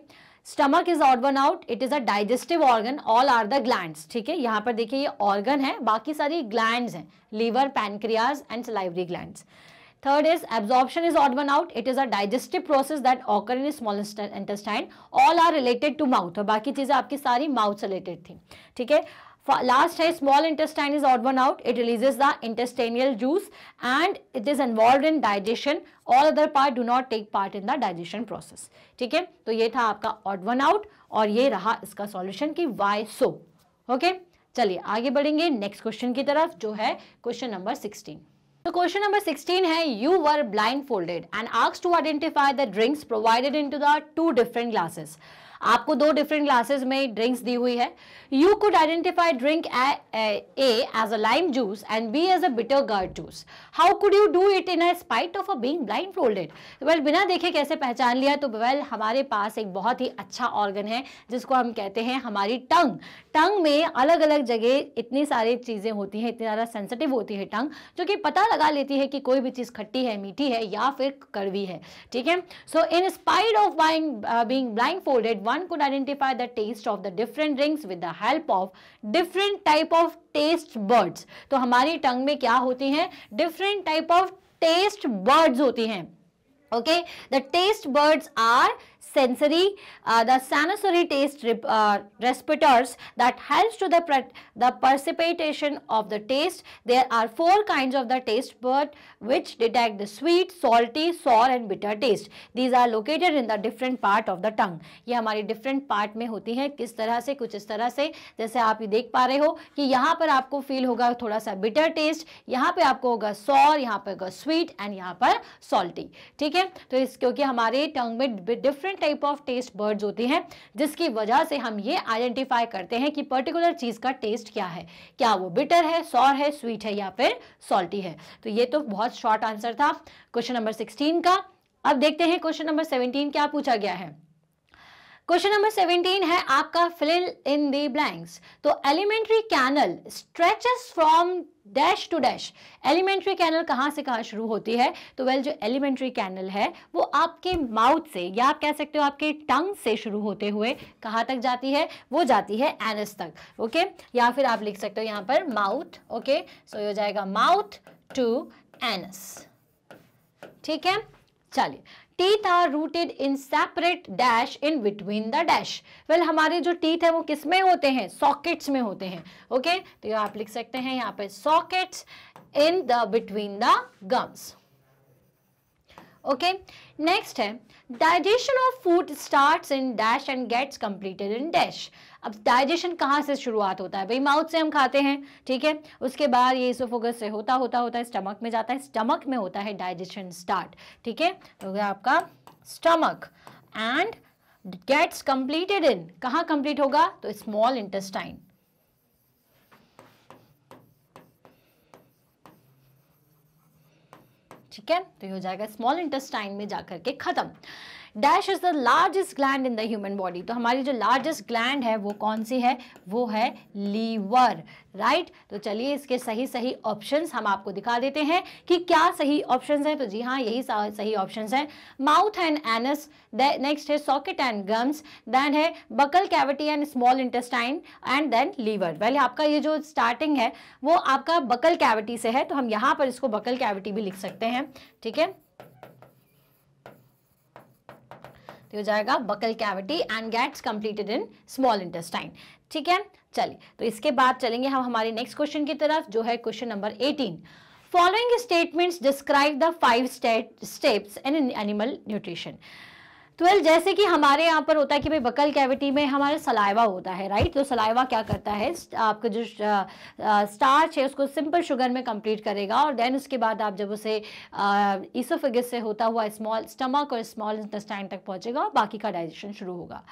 stomach is odd one out it is a digestive organ all are the gland ठीक है यहाँ पर देखिए ये ऑर्गन है बाकी सारी ग्लैंड हैं liver pancreas and salivary gland third is absorption is odd one out it is a digestive process that occur in small intestine all are related to mouth और बाकी चीज़ें आपकी सारी माउथ से रिलेटेड थी ठीक है लास्ट है small intestine is odd one out it releases the intestinal juice and it is involve in digestion all other part do not take part in the digestion process ठीक है तो ये था आपका ऑर्डन आउट और ये रहा इसका सॉल्यूशन की वाई सो ओके चलिए आगे बढ़ेंगे नेक्स्ट क्वेश्चन की तरफ जो है क्वेश्चन नंबर सिक्सटीन तो क्वेश्चन नंबर 16 है you were blindfolded and ask to identify the drinks provided into the two different glasses आपको दो डिफरेंट ग्लासेस में ड्रिंक्स दी हुई है you could identify drink A as a lime juice and B as a bitter gourd juice how could you do it in spite of a being blindfolded well बिना देखे कैसे पहचान लिया तो वेल हमारे पास एक बहुत ही अच्छा ऑर्गन है जिसको हम कहते हैं हमारी टंग टंग में अलग अलग जगह इतनी सारी चीज़ें होती हैं इतनी ज़्यादा सेंसिटिव होती है टंग जो कि पता लगा लेती है कि कोई भी चीज़ खट्टी है मीठी है या फिर कड़वी है ठीक है so in spite of buying being blindfolded one could identify the taste of the different rings with the help of different type of taste buds. to hamari tongue mein kya hoti hain different type of taste buds hoti hain okay the taste buds are sensory, uh, the sensory taste rep, uh, receptors that helps to the, the precipitation of the taste. There are four kinds of the taste bud which detect the sweet, salty, sour and bitter taste. These are located in the different part of the tongue. ye हमारी different part mein hoti hai kis tarah se kuch is tarah se jaise aap ye dekh pa rahe ho ki yahan par aapko feel hoga thoda sa bitter taste yahan pe aapko hoga sour yahan pe hoga sweet and yahan par salty theek hai to is kyunki hamare tongue mein different type of taste buds होती हैं जिसकी वजह से हम ये identify करते हैं कि पर्टिकुलर चीज़ का टेस्ट क्या है क्या वो बिटर है सॉर है स्वीट है या फिर सॉल्टी है तो ये तो बहुत शॉर्ट आंसर था क्वेश्चन नंबर सिक्सटीन का अब देखते हैं क्वेश्चन नंबर सेवनटीन क्या पूछा गया है क्वेश्चन नंबर 17 है आपका फिल इन दी ब्लैंक्स तो alimentary canal stretches from dash to dash alimentary canal कहाँ से कहाँ शुरू होती है तो वेल well, जो एलिमेंट्री कैनल है वो आपके माउथ से या आप कह सकते हो आपके टंग से शुरू होते हुए कहाँ तक जाती है वो जाती है एनस तक ओके okay? या फिर आप लिख सकते हो यहाँ पर माउथ ओके सो ये हो जाएगा माउथ टू एनस ठीक है चलिए teeth are rooted in separate dash in between the dash well हमारे जो टीथ है वो किस में होते हैं सॉकेट्स में होते हैं ओके okay? तो आप लिख सकते हैं यहाँ पे sockets in the between the gums okay next है digestion of food starts in dash and gets completed in dash अब डाइजेशन कहाँ से शुरुआत होता है भाई माउथ से हम खाते हैं ठीक है उसके बाद ये इसोफोगस से होता होता होता है स्टमक में जाता है स्टमक में होता है डाइजेशन स्टार्ट ठीक है तो आपका stomach and gets completed in कहाँ कंप्लीट होगा तो स्मॉल इंटेस्टाइन ठीक है तो ये हो जाएगा स्मॉल इंटेस्टाइन में जाकर के ख़त्म dash is the largest gland in the human body तो हमारी जो लार्जेस्ट ग्लैंड है वो कौन सी है वो है लीवर राइट right? तो चलिए इसके सही सही ऑप्शंस हम आपको दिखा देते हैं कि क्या सही ऑप्शंस हैं तो जी हाँ यही सही ऑप्शंस हैं माउथ एंड एनस नेक्स्ट है सॉकेट एंड गम्स देन है buccal cavity and small intestine and then liver पहले आपका ये जो स्टार्टिंग है वो आपका बकल कैविटी से है तो हम यहाँ पर इसको बकल कैविटी भी लिख सकते हैं ठीक है तो हो जाएगा buccal cavity and gets completed in small intestine ठीक है चलिए तो इसके बाद चलेंगे हम हमारे नेक्स्ट क्वेश्चन की तरफ जो है question number eighteen following statements describe the five steps in animal nutrition twelve जैसे कि हमारे यहाँ पर होता है कि भाई बकल कैविटी में हमारे सलाइवा होता है राइट तो सलाइवा क्या करता है आपका जो स्टार्च है उसको सिंपल शुगर में कंप्लीट करेगा और देन उसके बाद आप जब उसे ईसोफिगस से होता हुआ स्मॉल स्टमक और स्मॉल इंटेस्टाइन तक पहुँचेगा और बाकी का डाइजेशन शुरू होगा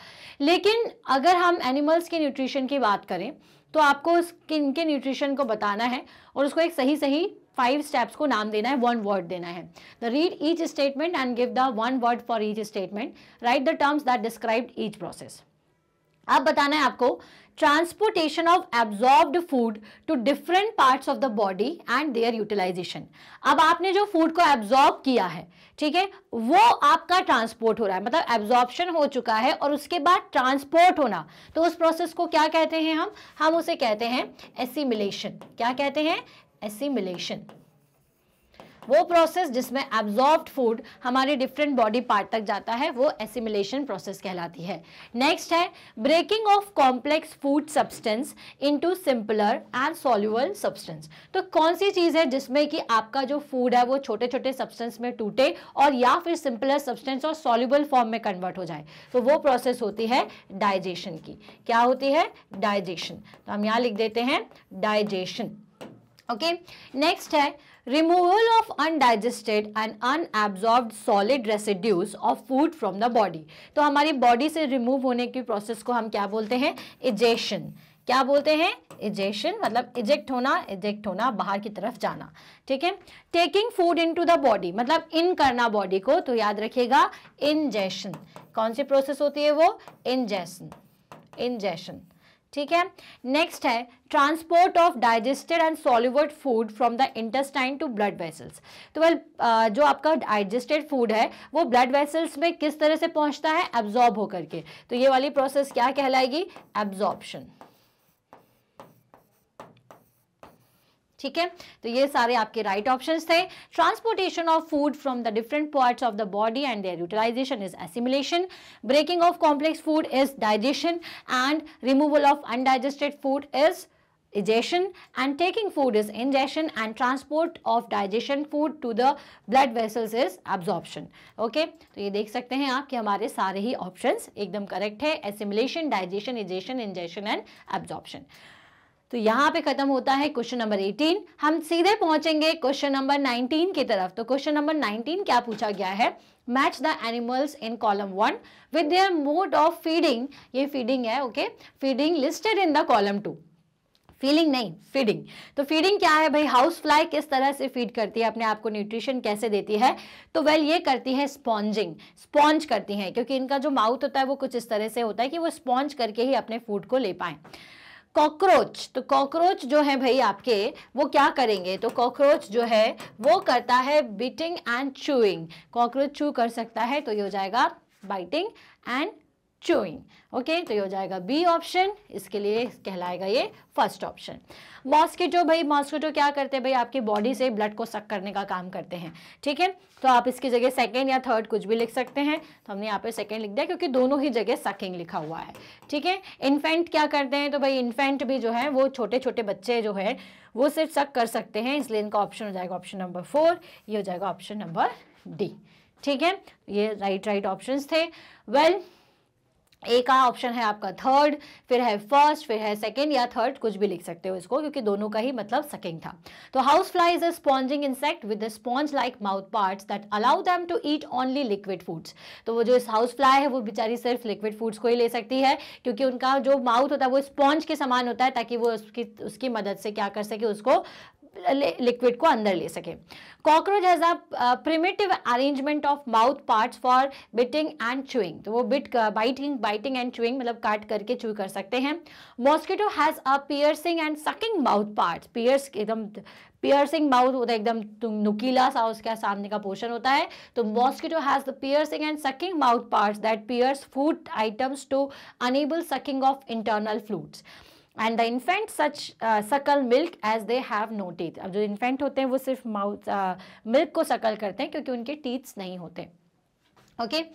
लेकिन अगर हम एनिमल्स के न्यूट्रिशन की बात करें तो आपको इनके न्यूट्रिशन को बताना है और उसको एक सही सही फाइव स्टेप्स को नाम देना है वन वर्ड देना है the read each statement and give the one word for each statement write the terms that describe each process अब बताना है आपको transportation of absorbed food to different parts of the body and their utilisation अब आपने जो food को absorb किया है ठीक है वो आपका ट्रांसपोर्ट हो रहा है मतलब एब्जॉर्प्शन हो चुका है और उसके बाद ट्रांसपोर्ट होना तो उस प्रोसेस को क्या कहते हैं हम हम उसे कहते हैं एसिमिलेशन क्या कहते हैं एसिमिलेशन वो प्रोसेस जिसमें एब्जॉर्ब फूड हमारे डिफरेंट बॉडी पार्ट तक जाता है वो एसिमिलेशन प्रोसेस कहलाती है नेक्स्ट है breaking of complex food substance into simpler and soluble substance तो कौन सी चीज़ है जिसमें कि आपका जो फूड है वो छोटे छोटे सब्सटेंस में टूटे और या फिर सिंपलर सब्सटेंस और सॉल्यूबल फॉर्म में कन्वर्ट हो जाए तो वो प्रोसेस होती है डाइजेशन की क्या होती है डाइजेशन तो हम यहाँ लिख देते हैं डाइजेशन ओके नेक्स्ट है removal of undigested and unabsorb solid residues of food from the body तो हमारी बॉडी से रिमूव होने की प्रोसेस को हम क्या बोलते हैं इजेशन क्या बोलते हैं इजेशन मतलब इजेक्ट होना इजेक्ट होना बाहर की तरफ जाना ठीक है taking food into the body मतलब इन करना बॉडी को तो याद रखिएगा इंजेशन कौन सी प्रोसेस होती है वो इंजेशन इंजेशन ठीक है नेक्स्ट है transport of digested and soluble food from the intestine to blood vessels तो वेल जो आपका डाइजेस्टेड फूड है वो ब्लड वेसल्स में किस तरह से पहुंचता है एब्जॉर्ब होकर के तो ये वाली प्रोसेस क्या कहलाएगी एब्जॉर्बशन ठीक है तो ये सारे आपके राइट right ऑप्शंस थे transportation of food from the different parts of the body and their utilisation is assimilation breaking of complex food is digestion and removal of undigested food is egestion and taking food is ingestion and transport of digestion food to the blood vessels is absorption okay तो ये देख सकते हैं आप कि हमारे सारे ही ऑप्शन एकदम करेक्ट है assimilation digestion egestion ingestion and absorption तो यहाँ पे खत्म होता है क्वेश्चन नंबर 18 हम सीधे पहुंचेंगे क्वेश्चन नंबर 19 की तरफ तो क्वेश्चन नंबर 19 क्या पूछा गया है match the animals in column one with their mode of feeding ये फीडिंग है okay feeding listed in the column two feeling नहीं फीडिंग तो फीडिंग क्या है भाई हाउस फ्लाई किस तरह से फीड करती है अपने आप को न्यूट्रिशन कैसे देती है तो वेल ये करती है स्पॉन्जिंग स्पॉन्ज करती हैं क्योंकि इनका जो माउथ होता है वो कुछ इस तरह से होता है कि वो स्पॉन्ज करके ही अपने फूड को ले पाएँ कॉकरोच तो कॉकरोच जो है भाई आपके वो क्या करेंगे तो कॉकरोच जो है वो करता है बीटिंग एंड चूइंग कॉकरोच चू कर सकता है तो ये हो जाएगा बाइटिंग एंड चोइंग ओके तो ये हो जाएगा बी ऑप्शन इसके लिए कहलाएगा ये फर्स्ट ऑप्शन मॉस्किटो भाई मॉस्किटो क्या करते हैं भाई आपकी बॉडी से ब्लड को सक करने का काम करते हैं ठीक है तो आप इसकी जगह सेकेंड या थर्ड कुछ भी लिख सकते हैं तो हमने यहाँ पे सेकेंड लिख दिया क्योंकि दोनों ही जगह सकिंग लिखा हुआ है ठीक है इन्फेंट क्या करते हैं तो भाई इन्फेंट भी जो है वो छोटे छोटे बच्चे जो है वो सिर्फ सक कर सकते हैं इसलिए इनका ऑप्शन हो जाएगा ऑप्शन नंबर फोर ये हो जाएगा ऑप्शन नंबर डी ठीक है ये राइट राइट ऑप्शन थे वेल well, ए का ऑप्शन है आपका थर्ड फिर है फर्स्ट फिर है सेकेंड या थर्ड कुछ भी लिख सकते हो इसको क्योंकि दोनों का ही मतलब सेकेंड था तो house fly is a sponging insect with sponge like mouth parts that allow them to eat only liquid foods तो वो जो इस हाउस फ्लाई है वो बेचारी सिर्फ लिक्विड फूड्स को ही ले सकती है क्योंकि उनका जो माउथ होता है वो स्पॉन्ज के समान होता है ताकि वो उसकी उसकी मदद से क्या कर सके उसको लिक्विड को अंदर ले सके cockroach has a primitive arrangement of mouth parts for biting and chewing तो वो bit biting biting and chewing मतलब काट करके चुई कर सकते हैं mosquito has a piercing and sucking mouth parts pierce एकदम पियर्सिंग माउथ होता है एकदम नुकीला सा उसका सामने का पोर्शन होता है तो mosquito has the piercing and sucking mouth parts that pierce food items to enable sucking of internal fluids and the infant such suckle milk as they have no teeth अब जो इन्फेंट होते हैं वो सिर्फ mouth milk uh, को सकल करते हैं क्योंकि उनके टीथ्स नहीं होते ओके okay?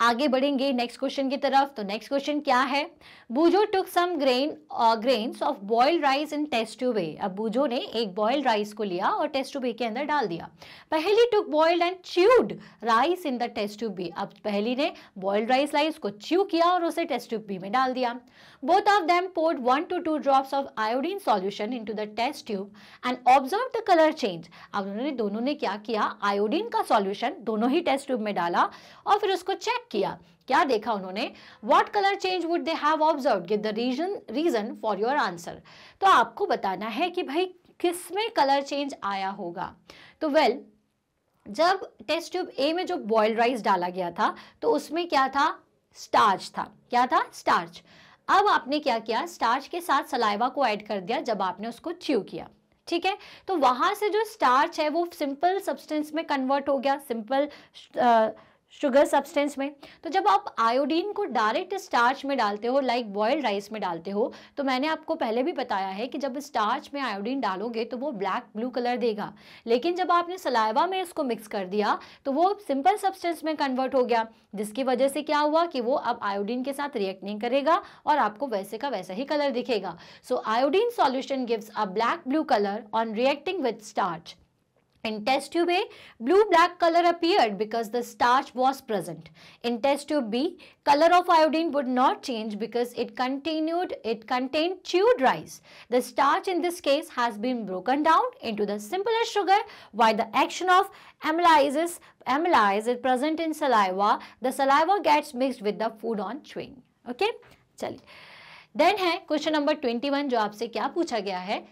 आगे बढ़ेंगे नेक्स्ट क्वेश्चन की तरफ तो नेक्स्ट क्वेश्चन क्या है Boojho took some grain grains of boiled rice in test tube अब बूजो ने एक बॉइल्ड राइस को लिया और टेस्ट ट्यूबे के अंदर डाल दिया Paheli took boiled and chewed rice in the test tube अब पहली ने बॉइल्ड राइस लाई उसको च्यू किया और उसे टेस्ट बी में डाल दिया Both of them poured 1 to 2 drops of iodine solution into the test tube and observed the color change. अब उन्होंने दोनों ने क्या किया आयोडीन का सॉल्यूशन दोनों ही टेस्ट ट्यूब में डाला और फिर उसको चेक किया क्या देखा उन्होंने what colour change would they have observe give the reason reason for your answer तो आपको बताना है कि भाई किस में कलर चेंज आया होगा तो वेल well, जब टेस्ट ट्यूब ए में जो बॉयल राइस डाला गया था तो उसमें क्या था स्टार्च था क्या था स्टार्च अब आपने क्या किया स्टार्च के साथ सलाइवा को ऐड कर दिया जब आपने उसको च्यू किया ठीक है तो वहां से जो स्टार्च है वो सिंपल सब्सटेंस में कन्वर्ट हो गया सिंपल शुगर सब्सटेंस में तो जब आप आयोडीन को डायरेक्ट स्टार्च में डालते हो लाइक बॉयल राइस में डालते हो तो मैंने आपको पहले भी बताया है कि जब स्टार्च में आयोडीन डालोगे तो वो ब्लैक ब्लू कलर देगा लेकिन जब आपने सलाइवा में इसको मिक्स कर दिया तो वो सिंपल सब्सटेंस में कन्वर्ट हो गया जिसकी वजह से क्या हुआ कि वो अब आयोडीन के साथ रिएक्ट नहीं करेगा और आपको वैसे का वैसा ही कलर दिखेगा so iodine solution gives a black blue colour on reacting with starch In test tube A, blue black color appeared because the starch was present. In test tube B, color of iodine would not change because it continued it contained chewed rice. The starch in this case has been broken down into the simpler sugar while the action of amylases amylase is present in saliva. The saliva gets mixed with the food on chewing. Okay? चलिए then है question number 21 जो आपसे क्या पूछा गया है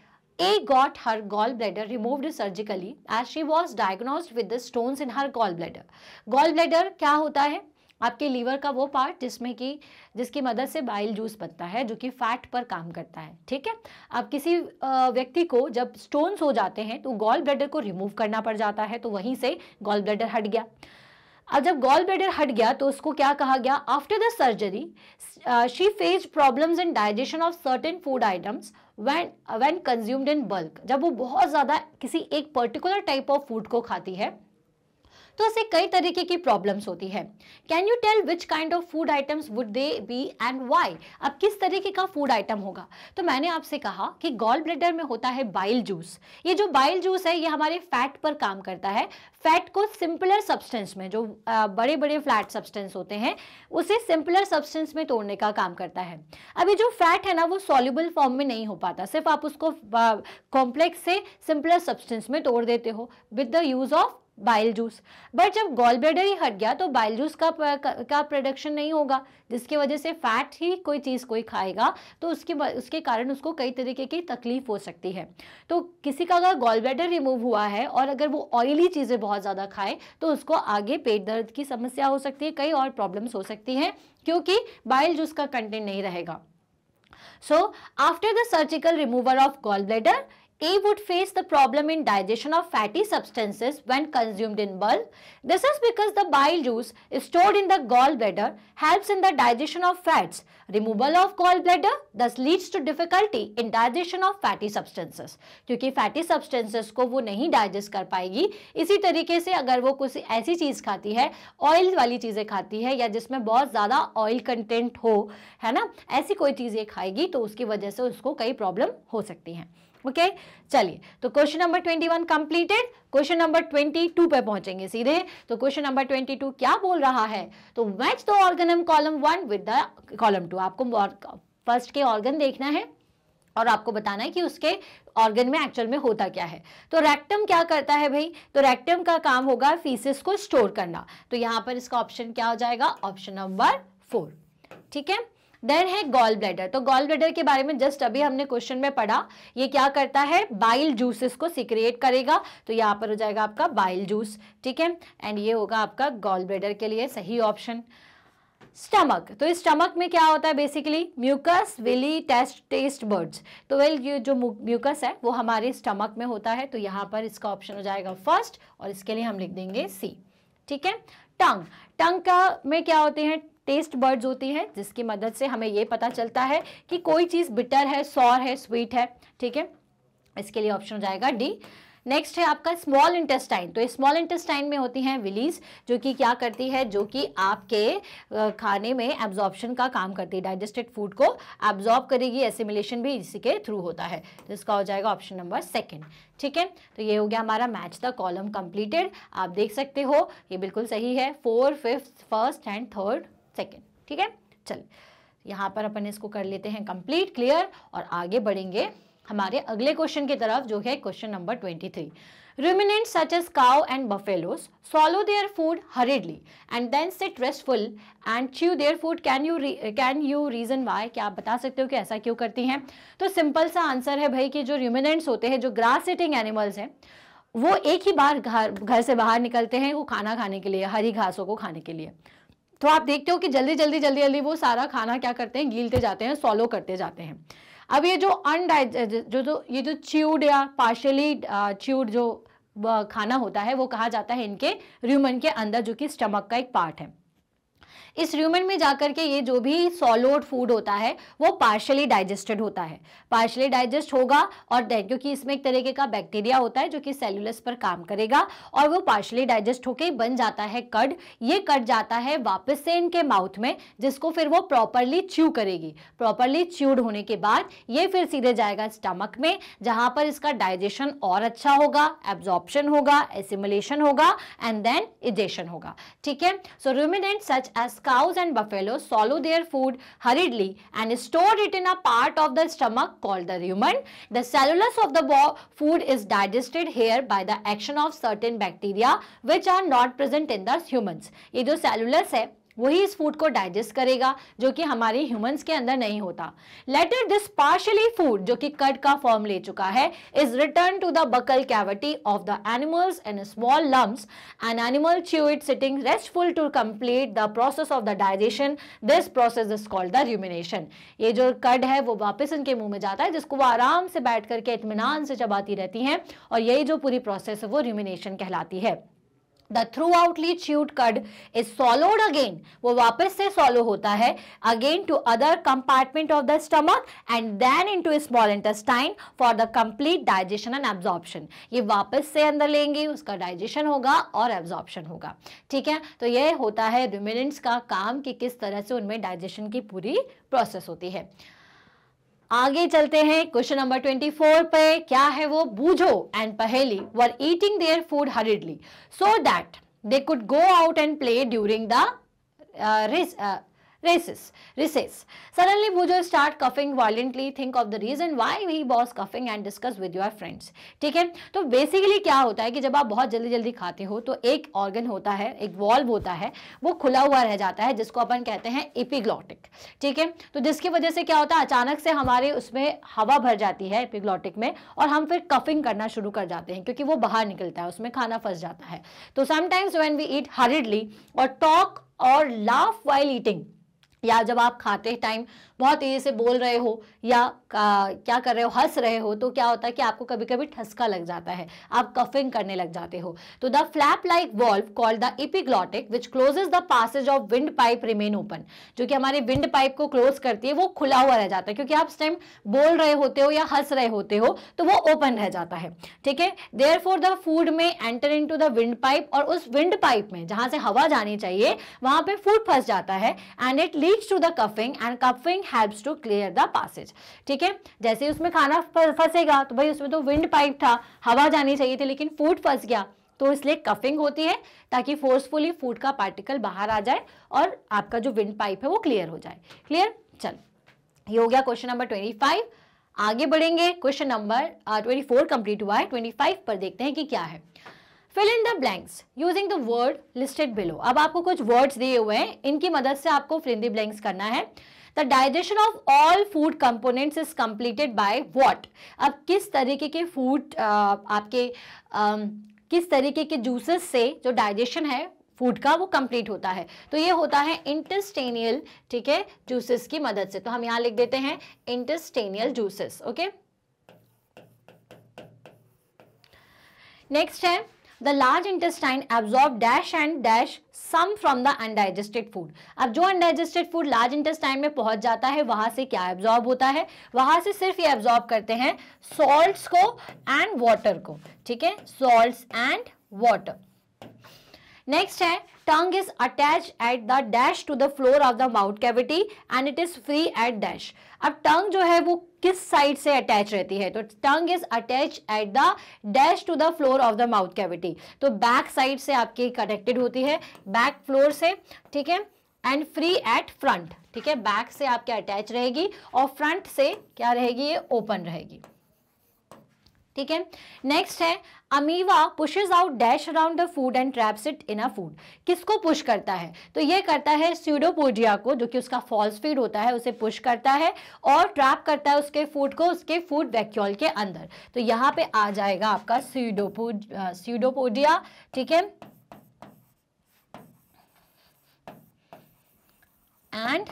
A got her gallbladder removed surgically as she was diagnosed with the stones in her gallbladder. Gallbladder क्या होता है आपके लीवर का वो पार्ट जिसमें कि जिसकी मदद से बाइल जूस बनता है जो कि फैट पर काम करता है ठीक है अब किसी व्यक्ति को जब स्टोन्स हो जाते हैं तो गॉल ब्लेडर को रिमूव करना पड़ जाता है तो वहीं से गॉल ब्लेडर हट गया अब जब गॉल ब्लेडर हट गया तो उसको क्या कहा गया after the surgery she face problems in digestion of certain food items when when consumed in bulk जब वो बहुत ज़्यादा किसी एक पर्टिकुलर टाइप ऑफ फूड को खाती है तो ऐसे कई तरीके की प्रॉब्लम्स होती है can you tell which kind of food items would they be and why अब किस तरीके का फूड आइटम होगा तो मैंने आपसे कहा कि गॉल ब्लेडर में होता है बाइल जूस ये जो बाइल जूस है ये हमारे फैट पर काम करता है फैट को सिंपलर सब्सटेंस में जो बड़े बड़े फ्लैट सब्सटेंस होते हैं उसे सिंपलर सब्सटेंस में तोड़ने का काम करता है अब ये जो फैट है ना वो सॉल्यूबल फॉर्म में नहीं हो पाता सिर्फ आप उसको कॉम्प्लेक्स से सिंपलर सब्सटेंस में तोड़ देते हो with the use of bile juice but जब गॉल ब्लेडर ही हट गया तो बाइल जूस का का प्रोडक्शन नहीं होगा जिसकी वजह से फैट ही कोई चीज़ कोई खाएगा तो उसके उसके कारण उसको कई तरीके की तकलीफ हो सकती है तो किसी का अगर गॉल ब्लेडर रिमूव हुआ है और अगर वो ऑयली चीज़ें बहुत ज़्यादा खाए तो उसको आगे पेट दर्द की समस्या हो सकती है कई और प्रॉब्लम्स हो सकती हैं क्योंकि बाइल जूस का कंटेंट नहीं रहेगा after the surgical remover of of bladder They would face the problem in digestion of fatty substances when consumed in bulk. This is because the bile juice is stored in the gallbladder helps in the digestion of fats. Removal of gallbladder thus leads to difficulty in digestion of fatty substances. क्योंकि fatty substances को वो नहीं digest कर पाएगी इसी तरीके से अगर वो कुछ ऐसी चीज़ खाती है oil वाली चीज़ें खाती है या जिसमें बहुत ज़्यादा oil content हो है ना ऐसी कोई चीज़ें खाएगी तो उसकी वजह से उसको कई problem हो सकती हैं ओके चलिए तो question number twenty one completed question number twenty two पे पहुंचेंगे सीधे तो क्वेश्चन नंबर ट्वेंटी टू क्या बोल रहा है तो match the organs in column one with the column two आपको फर्स्ट के ऑर्गन देखना है और आपको बताना है कि उसके ऑर्गन में एक्चुअल में होता क्या है तो रेक्टम क्या करता है भाई तो रेक्टम का काम होगा फीसिस को स्टोर करना तो यहां पर इसका ऑप्शन क्या हो जाएगा ऑप्शन नंबर फोर ठीक है देन है गॉल ब्लैडर तो गॉल ब्लैडर के बारे में जस्ट अभी हमने क्वेश्चन में पढ़ा ये क्या करता है बाइल जूसेस को सिक्रिएट करेगा तो यहाँ पर हो जाएगा आपका बाइल जूस ठीक है एंड ये होगा आपका गॉल ब्लैडर के लिए सही ऑप्शन स्टमक तो इस स्टमक में क्या होता है basically mucus villi taste taste buds तो वेल ये जो म्यूकस है वो हमारे स्टमक में होता है तो यहाँ पर इसका ऑप्शन हो जाएगा फर्स्ट और इसके लिए हम लिख देंगे सी ठीक है टंग टंग का में क्या होते हैं टेस्ट बर्ड्स होती हैं जिसकी मदद से हमें ये पता चलता है कि कोई चीज़ बिटर है सौर है स्वीट है ठीक है इसके लिए ऑप्शन हो जाएगा डी नेक्स्ट है आपका स्मॉल इंटेस्टाइन तो स्मॉल इंटेस्टाइन में होती हैं विलीज जो कि क्या करती है जो कि आपके खाने में एब्जॉर्बशन का काम करती है डाइजेस्टेड फूड को एब्जॉर्ब करेगी एसिमिलेशन भी इसी के थ्रू होता है तो इसका हो जाएगा ऑप्शन नंबर सेकेंड ठीक है तो ये हो गया हमारा मैच द कॉलम कंप्लीटेड आप देख सकते हो ये बिल्कुल सही है four fifth first and third second ठीक है चल यहाँ पर अपन इसको कर लेते हैं कंप्लीट क्लियर और आगे बढ़ेंगे हमारे अगले क्वेश्चन की तरफ जो है question number twenty three Ruminants सच as cow and buffaloes swallow their food hurriedly and then sit restful and chew their food can you can you reason why क्या आप बता सकते हो कि ऐसा क्यों करती हैं तो सिंपल सा आंसर है भाई कि जो ruminants होते हैं जो ग्रास सिटिंग एनिमल्स हैं वो एक ही बार घर घर से बाहर निकलते हैं वो खाना खाने के लिए हरी घासों को खाने के लिए तो आप देखते हो कि जल्दी जल्दी जल्दी जल्दी वो सारा खाना क्या करते हैं गीलते जाते हैं सॉलो करते जाते हैं अब ये जो अनडाइज जो जो ये जो च्यूड या पार्शली च्यूड जो खाना होता है वो कहा जाता है इनके र्यूमन के अंदर जो कि स्टमक का एक पार्ट है इस र्यूमेन में जाकर के ये जो भी सॉलोड फूड होता है वो पार्शली डाइजेस्टेड होता है पार्शली डाइजेस्ट होगा और देन क्योंकि इसमें एक तरीके का बैक्टीरिया होता है जो कि सेलुलस पर काम करेगा और वो पार्शली डाइजेस्ट होकर बन जाता है कड ये कट जाता है वापस से इनके माउथ में जिसको फिर वो प्रॉपरली च्यू करेगी प्रॉपरली च्यूड होने के बाद ये फिर सीधे जाएगा स्टमक में जहाँ पर इसका डाइजेशन और अच्छा होगा एब्जॉर्प्शन होगा एसिमुलेशन होगा एंड देन इजेशन होगा ठीक है so ruminant such as cows and buffaloes swallow their food hurriedly and store it in a part of the stomach called the rumen. The cellulose of the food is digested here by the action of certain bacteria which are not present in the humans. ये cellulose वही इस food को digest करेगा जो कि हमारे humans के अंदर नहीं होता लेटर दिस पार्शली फूड जो कि कट का फॉर्म ले चुका है is return to the buccal cavity of the animals in small lumps an animal chew it sitting restful to complete the process of the digestion this process is called the rumination ये जो कड है वो वापस इनके मुंह में जाता है जिसको वो आराम से बैठ करके इतमान से चबाती रहती हैं और यही जो पूरी प्रोसेस है वो र्यूमिनेशन कहलाती है द थ्रू आउटलीट च्यूट कड इज सॉलोड अगेन वो वापस से सॉलो होता है again to other compartment of the stomach and then into small intestine for the complete digestion and absorption ये वापस से अंदर लेंगे उसका डाइजेशन होगा और एब्जॉर्प्शन होगा ठीक है तो यह होता है रिमिनेंट्स का काम कि किस तरह से उनमें डाइजेशन की पूरी प्रोसेस होती है आगे चलते हैं क्वेश्चन नंबर 24 पे क्या है वो Boojho and Paheli were eating their food hurriedly so that they could go out and play during the races, recess. Suddenly Bhujo start coughing violently. Think of the reason why he was coughing and discuss with your friends. ठीक है तो basically क्या होता है कि जब आप बहुत जल्दी जल्दी खाते हो तो एक ऑर्गन होता है एक वॉल्व होता है वो खुला हुआ रह जाता है जिसको अपन कहते हैं एपिग्लॉटिक ठीक है तो जिसकी वजह से क्या होता है अचानक से हमारे उसमें हवा भर जाती है एपिग्लॉटिक में और हम फिर कफिंग करना शुरू कर जाते हैं क्योंकि वो बाहर निकलता है उसमें खाना फंस जाता है तो sometimes when we eat hurriedly और टॉक और लाफ वाइल ईटिंग या जब आप खाते टाइम बहुत तेज़ी से बोल रहे हो या आ, क्या कर रहे हो हंस रहे हो तो क्या होता है कि आपको कभी कभी ठसका लग जाता है आप कफिंग करने लग जाते हो तो the flap like valve called the epiglottic which closes the passage of windpipe remain open जो कि हमारे विंड पाइप को क्लोज करती है वो खुला हुआ रह जाता है क्योंकि आप टाइम बोल रहे होते हो या हंस रहे होते हो तो वो ओपन रह जाता है ठीक है देयर फॉर द फूड में enter into the windpipe और उस विंड पाइप में जहां से हवा जानी चाहिए वहां पर फूड फंस जाता है and it leads to the coughing and coughing helps to clear the passage ठीक है जैसे ही उसमें खाना फंसेगा तो भाई उसमें तो विंड पाइप था हवा जानी चाहिए थी लेकिन फूड फंस गया तो इसलिए कफिंग होती है ताकि फोर्सफुली फूड का पार्टिकल बाहर आ जाए और आपका जो विंड पाइप है वो क्लियर हो जाए क्लियर चल ये हो गया क्वेश्चन नंबर ट्वेंटी फाइव आगे बढ़ेंगे question number twenty four complete हुआ है ट्वेंटी फाइव पर देखते हैं कि क्या है fill in the blanks using the word listed below अब आपको कुछ वर्ड्स दिए हुए हैं इनकी मदद से आपको फिल इन द ब्लैंक्स करना है the digestion of all food components is completed by what अब किस तरीके के फूड आपके आ, किस तरीके के जूसेस से जो डाइजेशन है फूड का वो कंप्लीट होता है तो ये होता है इंटेस्टेनियल ठीक है जूसेस की मदद से तो हम यहां लिख देते हैं इंटेस्टेनियल जूसेस ओके नेक्स्ट है the large intestine absorb dash and dash some from the undigested food अब जो अनडाइजेस्टेड फूड लार्ज इंटेस्टाइन में पहुंच जाता है वहां से क्या एब्जॉर्ब होता है वहां से सिर्फ ये एब्जॉर्ब करते हैं सॉल्ट को एंड वॉटर को ठीक है सॉल्ट एंड वॉटर नेक्स्ट है tongue is attach at the dash to the floor of the mouth cavity and it is free at dash अब टंग जो है वो किस साइड से अटैच रहती है तो tongue is attach at the dash to the floor of the mouth cavity तो बैक साइड से आपकी कनेक्टेड होती है बैक फ्लोर से ठीक है एंड फ्री एट फ्रंट ठीक है बैक से आपके अटैच रहेगी और फ्रंट से क्या रहेगी ये ओपन रहेगी ठीक है नेक्स्ट है amoeba pushes out dash around the food and traps it in a food किसको पुश करता है तो ये करता है स्यूडोपोडिया को जो कि उसका फॉल्स फीड होता है उसे पुश करता है और ट्रैप करता है उसके फूड को उसके फूड वैक्यूल के अंदर तो यहाँ पे आ जाएगा आपका स्यूडोपोडिया ठीक है and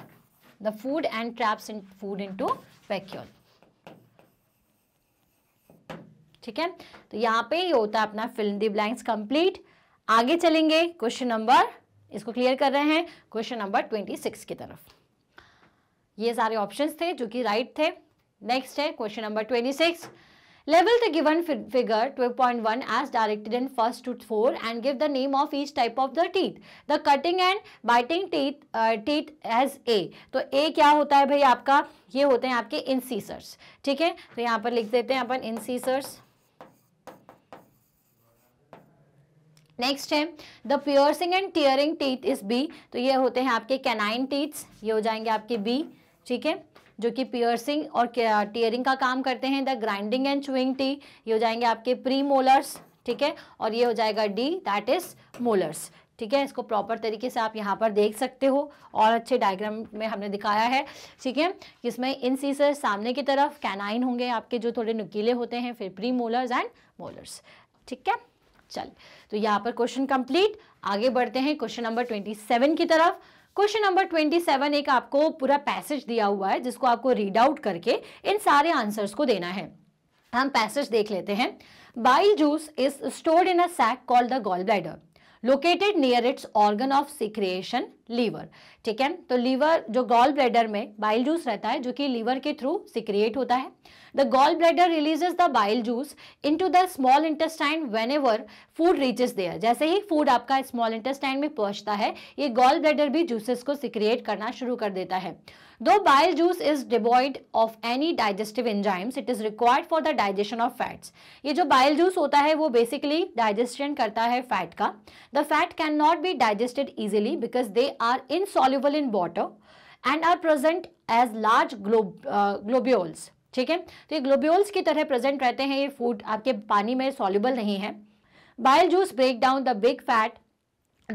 the food and traps in food into vacuole ठीक है तो यहाँ पे ये होता है अपना फिल्म दी ब्लैंक्स कंप्लीट आगे चलेंगे क्वेश्चन नंबर इसको क्लियर कर रहे हैं क्वेश्चन नंबर ट्वेंटी सिक्स की तरफ ये सारे ऑप्शंस थे जो कि राइट थे नेक्स्ट है क्वेश्चन नंबर ट्वेंटी सिक्स लेवल the given figure 12.1 as directed in first to four and give the name of each type of the teeth. The cutting and biting teeth teeth uh, teeth as A. तो ए क्या होता है भाई आपका ये होते हैं आपके इंसीसर्स ठीक है तो यहाँ पर लिख देते हैं अपन इंसीसर्स नेक्स्ट है the piercing and tearing teeth is B तो ये होते हैं आपके कैनाइन टीथ्स ये हो जाएंगे आपके बी ठीक है जो कि पियर्सिंग और टीयरिंग का काम करते हैं the grinding and chewing teeth ये हो जाएंगे आपके प्री मोलर्स ठीक है और ये हो जाएगा डी दैट इज मोलर्स ठीक है इसको प्रॉपर तरीके से आप यहाँ पर देख सकते हो और अच्छे डायग्राम में हमने दिखाया है ठीक है इसमें इन सीसर सामने की तरफ कैनाइन होंगे आपके जो थोड़े नुकीले होते हैं फिर प्री मोलर्स एंड मोलर्स ठीक है चल तो यहाँ पर क्वेश्चन कंप्लीट आगे बढ़ते हैं क्वेश्चन नंबर ट्वेंटी सेवन की तरफ क्वेश्चन नंबर ट्वेंटी सेवन एक आपको पूरा पैसेज दिया हुआ है जिसको आपको रीड आउट करके इन सारे आंसर्स को देना है हम पैसेज देख लेते हैं bile juice is stored in a sac called the gall bladder located near its organ of secretion liver ठीक है तो लीवर जो गॉल ब्लैडर में बाइल जूस रहता है जो कि लीवर के थ्रू सिक्रिएट होता है the gall bladder releases the bile juice into the small intestine whenever food reaches there जैसे ही फूड आपका स्मॉल इंटेस्टाइन में पहुंचता है ये गॉल ब्लैडर भी जूसेस को सिक्रिएट करना शुरू कर देता है दो बाइल जूस इज डिबॉइड of any digestive enzymes it is required for the digestion of fats ये जो बाइल जूस होता है वो बेसिकली डाइजेशन करता है फैट का the fat cannot be digested easily because they are insoluble in water and are present as large glob, uh, globules ठीक है तो ये ग्लोब्यूल्स की तरह प्रेजेंट रहते हैं ये फूड आपके पानी में सॉल्यूबल नहीं है bile juice break down the big fat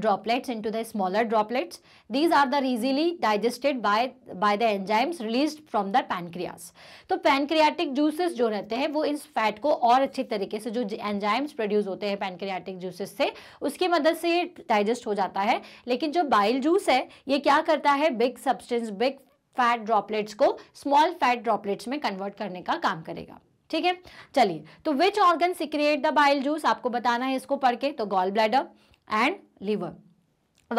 droplets into the smaller droplets. These are the easily digested by by the enzymes released from the pancreas. तो pancreatic juices jo rehte hain wo in fat ko aur अच्छी tarike se jo enzymes produce hote hain pancreatic juices se uski madad se ये digest ho jata hai lekin jo bile juice hai ye kya karta hai big substance big fat droplets ko small fat droplets mein convert karne ka kaam karega ठीक है चलिए तो which organ secrete the bile juice आपको बताना है इसको पढ़ के तो gall bladder and liver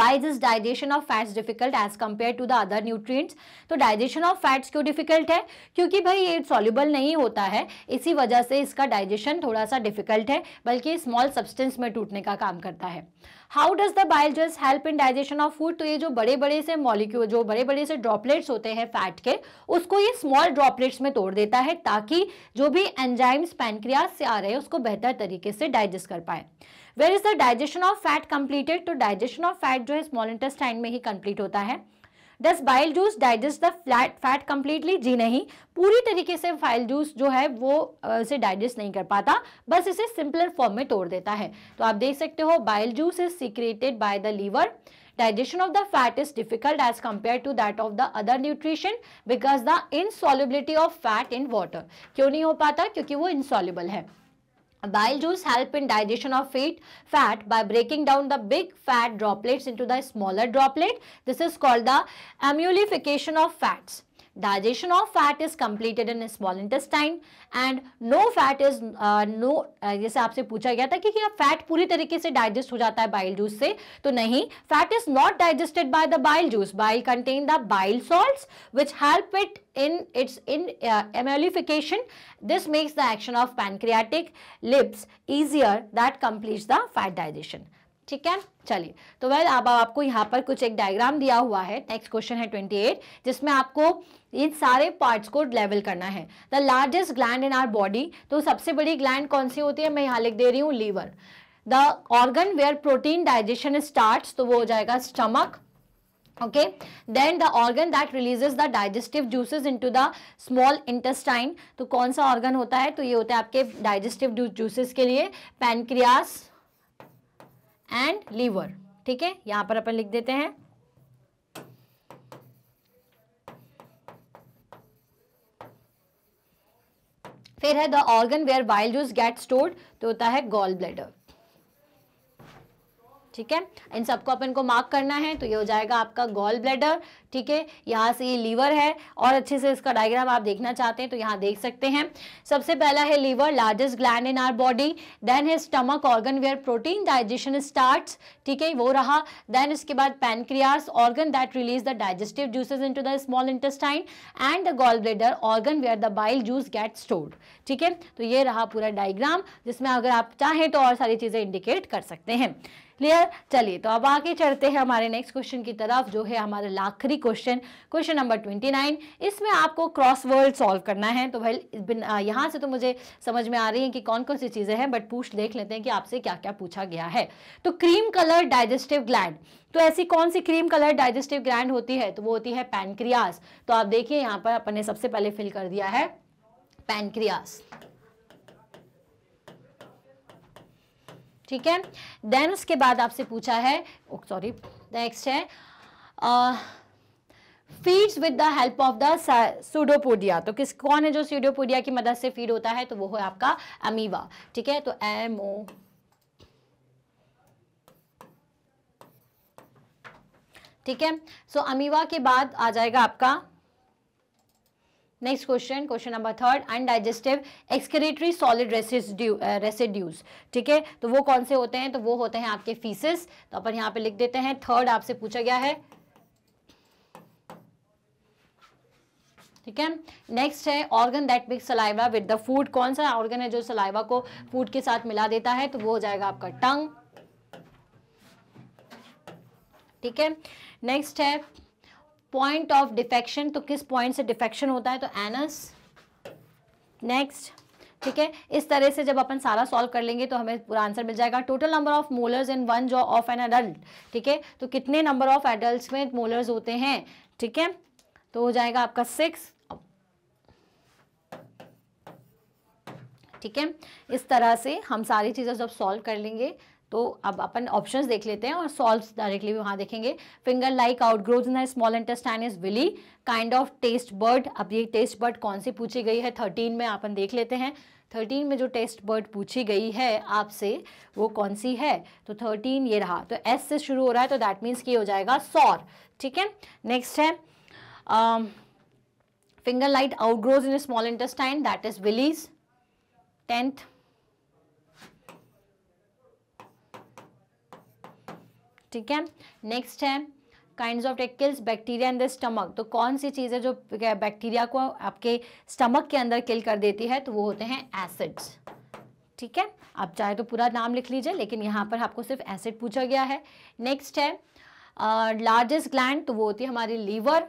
why this digestion of fats difficult as compared to the other nutrients तो digestion of fats क्यों difficult है क्योंकि भाई ये soluble नहीं होता है इसी वजह से इसका digestion थोड़ा सा difficult है बल्कि small substance में टूटने का काम करता है how does the bile help in digestion of food तो ये जो बड़े बड़े से मॉलिक्यूल जो बड़े बड़े से ड्रॉपलेट्स होते हैं फैट के उसको ये स्मॉल ड्रॉपलेट्स में तोड़ देता है ताकि जो भी एंजाइम्स पैनक्रियाज से आ रहे हैं उसको बेहतर तरीके से डाइजेस्ट कर पाए where is the digestion of fat completed तो डाइजेशन ऑफ फैट जो है स्मॉल इंटेस्टाइन में ही कंप्लीट होता है does bile juice digest the flat fat completely जी नहीं पूरी तरीके से फाइल जूस जो है वो इसे डाइजेस्ट नहीं कर पाता बस इसे सिंपलर फॉर्म में तोड़ देता है तो आप देख सकते हो bile juice is secreted by the liver digestion of the fat is difficult as compare to that of the other nutrition because the insolubility of fat in water क्यों नहीं हो पाता क्योंकि वो इनसॉलिबल है Bile juice help in digestion of fat, fat by breaking down the big fat droplets into the smaller droplet. This is called the amulification of fats. Digestion of fat is completed in small intestine and no fat is uh, no uh, जैसे आपसे पूछा गया था कि, कि fat पूरी तरीके से डाइजेस्ट हो जाता है बाइल जूस से तो नहीं fat is not digested by the bile juice bile contain the bile salts which help it in its in uh, emulsification this makes the action of pancreatic lips easier that completes the fat digestion ठीक है चलिए तो वह अब आपको यहाँ पर कुछ एक डायग्राम दिया हुआ है नेक्स्ट क्वेश्चन है 28 जिसमें आपको इन सारे पार्ट्स को लेवल करना है the largest gland in our body तो सबसे बड़ी ग्लैंड कौन सी होती है मैं यहाँ लिख दे रही हूँ liver the organ where protein digestion start तो वो हो जाएगा stomach okay then the organ that releases the digestive juices into the small intestine तो कौन सा ऑर्गन होता है तो ये होता है आपके डाइजेस्टिव जूसेस के लिए पैनक्रियास एंड लीवर ठीक है यहां पर अपन लिख देते हैं फिर है द ऑर्गन वेयर वाइल्ड जूस गेट स्टोर्ड तो होता है गॉल ब्लैडर ठीक है इन सबको अपन को मार्क करना है तो ये हो जाएगा आपका गॉल ब्लेडर ठीक है यहाँ से ये लीवर है और अच्छे से इसका डायग्राम आप देखना चाहते हैं तो यहाँ देख सकते हैं सबसे पहला है liver largest gland in our body then है stomach organ where protein digestion start ठीक है वो रहा देन इसके बाद pancreas organ that release the digestive juices in the small intestine and the gall bladder organ where the bile juice get stored ठीक है तो ये रहा पूरा डायग्राम जिसमें अगर आप चाहें तो और सारी चीज़ें इंडिकेट कर सकते हैं क्लियर चलिए तो अब आगे चढ़ते हैं हमारे नेक्स्ट क्वेश्चन की तरफ जो है हमारा लाखरी question question number twenty nine इसमें आपको क्रॉस वर्ड सॉल्व करना है तो भाई यहाँ से तो मुझे समझ में आ रही है कि कौन कौन सी चीज़ें हैं बट पूछ देख लेते हैं कि आपसे क्या क्या पूछा गया है तो क्रीम कलर डाइजेस्टिव ग्लैंड तो ऐसी कौन सी क्रीम कलर डाइजेस्टिव ग्लैंड होती है तो वो होती है पैनक्रियास तो आप देखिए यहाँ पर अपन ने सबसे पहले फिल कर दिया है पैनक्रियास ठीक है देन उसके बाद आपसे पूछा है सॉरी oh, नेक्स्ट है feeds with the help of the pseudopodia तो किस कौन है जो सूडोपोडिया की मदद से फीड होता है तो वो है आपका अमीवा ठीक है तो एम ओ ठीक है सो so, अमीवा के बाद आ जाएगा आपका next question question number third undigestive excretory solid residues ठीक है तो वो कौन से होते हैं तो वो होते हैं आपके फीसिस तो अपन यहाँ पे लिख देते हैं थर्ड आपसे पूछा गया है ठीक है नेक्स्ट है organ that mix saliva with the food कौन सा ऑर्गन है जो सलाइवा को फूड के साथ मिला देता है तो वो हो जाएगा आपका टंग ठीक है नेक्स्ट है पॉइंट ऑफ डिफेक्शन तो किस पॉइंट से डिफेक्शन होता है तो एनस नेक्स्ट ठीक है इस तरह से जब अपन सारा सॉल्व कर लेंगे तो हमें पूरा आंसर मिल जाएगा total number of molars in one jaw of an adult ठीक है तो कितने नंबर ऑफ एडल्ट में मोलर्स होते हैं ठीक है तो हो जाएगा आपका सिक्स ठीक है इस तरह से हम सारी चीज़ें जब सॉल्व कर लेंगे तो अब अपन ऑप्शंस देख लेते हैं और सॉल्व डायरेक्टली भी देखेंगे finger like grows in small intestine is villi kind of test bird अब ये टेस्ट बर्ड कौन सी पूछी गई है थर्टीन में अपन देख लेते हैं थर्टीन में जो टेस्ट बर्ड पूछी गई है आपसे वो कौन सी है तो थर्टीन ये रहा तो एस से शुरू हो रहा है तो दैट मीन्स की हो जाएगा सॉर ठीक है नेक्स्ट है finger light out grows in small intestine that is villies tenth ठीक है नेक्स्ट है kind of it kills bacteria in the stomach तो कौन सी चीज़ें जो बैक्टीरिया को आपके स्टमक के अंदर किल कर देती है तो वो होते हैं एसिड्स ठीक है आप चाहे तो पूरा नाम लिख लीजिए लेकिन यहाँ पर आपको सिर्फ एसिड पूछा गया है नेक्स्ट है लार्जेस्ट uh, ग्लैंड तो वो होती है हमारी लीवर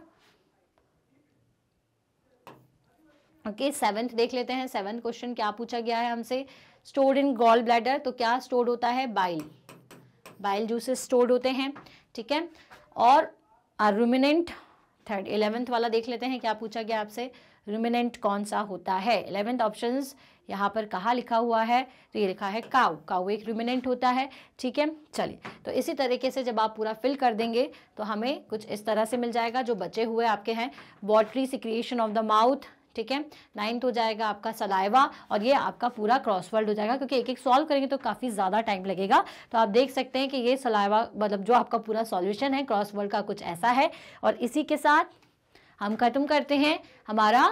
ओके सेवेंथ देख लेते हैं सेवन्थ क्वेश्चन क्या पूछा गया है हमसे स्टोर्ड इन गॉल ब्लैडर तो क्या स्टोर्ड होता है बाइल बाइल जूसेस स्टोर्ड होते हैं ठीक है और रूमिनेंट थर्ड इलेवेंथ वाला देख लेते हैं क्या पूछा गया आपसे रूमिनेंट कौन सा होता है इलेवेंथ ऑप्शन यहाँ पर कहा लिखा हुआ है तो ये लिखा है काउ काउ एक रूमिनेंट होता है ठीक है चलिए तो इसी तरीके से जब आप पूरा फिल कर देंगे तो हमें कुछ इस तरह से मिल जाएगा जो बचे हुए आपके हैं watery secretion of the mouth ठीक है नाइन्थ हो जाएगा आपका सलाइवा और ये आपका पूरा क्रॉसवर्ड हो जाएगा क्योंकि एक एक सॉल्व करेंगे तो काफ़ी ज़्यादा टाइम लगेगा तो आप देख सकते हैं कि ये सलाइवा मतलब जो आपका पूरा सॉल्यूशन है क्रॉसवर्ड का कुछ ऐसा है और इसी के साथ हम ख़त्म करते हैं हमारा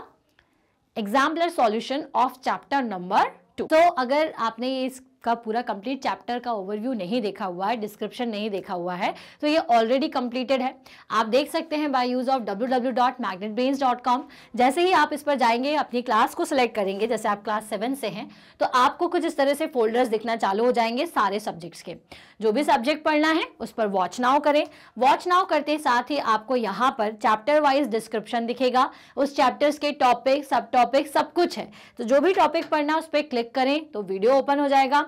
exemplar solution of chapter number two तो अगर आपने ये इस का पूरा कंप्लीट चैप्टर का ओवरव्यू नहीं देखा हुआ है डिस्क्रिप्शन नहीं देखा हुआ है तो ये ऑलरेडी कंप्लीटेड है आप देख सकते हैं बाय यूज़ ऑफ डब्ल्यू जैसे ही आप इस पर जाएंगे अपनी क्लास को सिलेक्ट करेंगे जैसे आप क्लास सेवन से हैं तो आपको कुछ इस तरह से फोल्डर्स दिखना चालू हो जाएंगे सारे सब्जेक्ट्स के जो भी सब्जेक्ट पढ़ना है उस पर वॉच नाउ करें वॉच नाउ करते साथ ही आपको यहाँ पर चैप्टर वाइज डिस्क्रिप्शन दिखेगा उस चैप्टर्स के टॉपिक सब टॉपिक सब कुछ है तो जो भी टॉपिक पढ़ना है उस पर क्लिक करें तो वीडियो ओपन हो जाएगा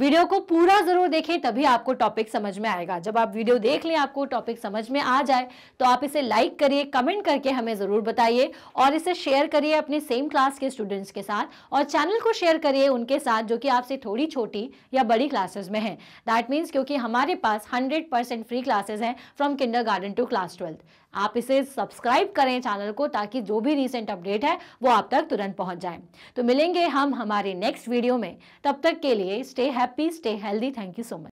वीडियो को पूरा जरूर देखें तभी आपको टॉपिक समझ में आएगा जब आप वीडियो देख लें आपको टॉपिक समझ में आ जाए तो आप इसे लाइक करिए कमेंट करके हमें ज़रूर बताइए और इसे शेयर करिए अपने सेम क्लास के स्टूडेंट्स के साथ और चैनल को शेयर करिए उनके साथ जो कि आपसे थोड़ी छोटी या बड़ी क्लासेस में है दैट मीन्स क्योंकि हमारे पास हंड्रेड फ्री क्लासेज हैं from kinder to class twelfth आप इसे सब्सक्राइब करें चैनल को ताकि जो भी रिसेंट अपडेट है वो आप तक तुरंत पहुंच जाए तो मिलेंगे हम हमारे नेक्स्ट वीडियो में तब तक के लिए stay happy stay healthy thank you so much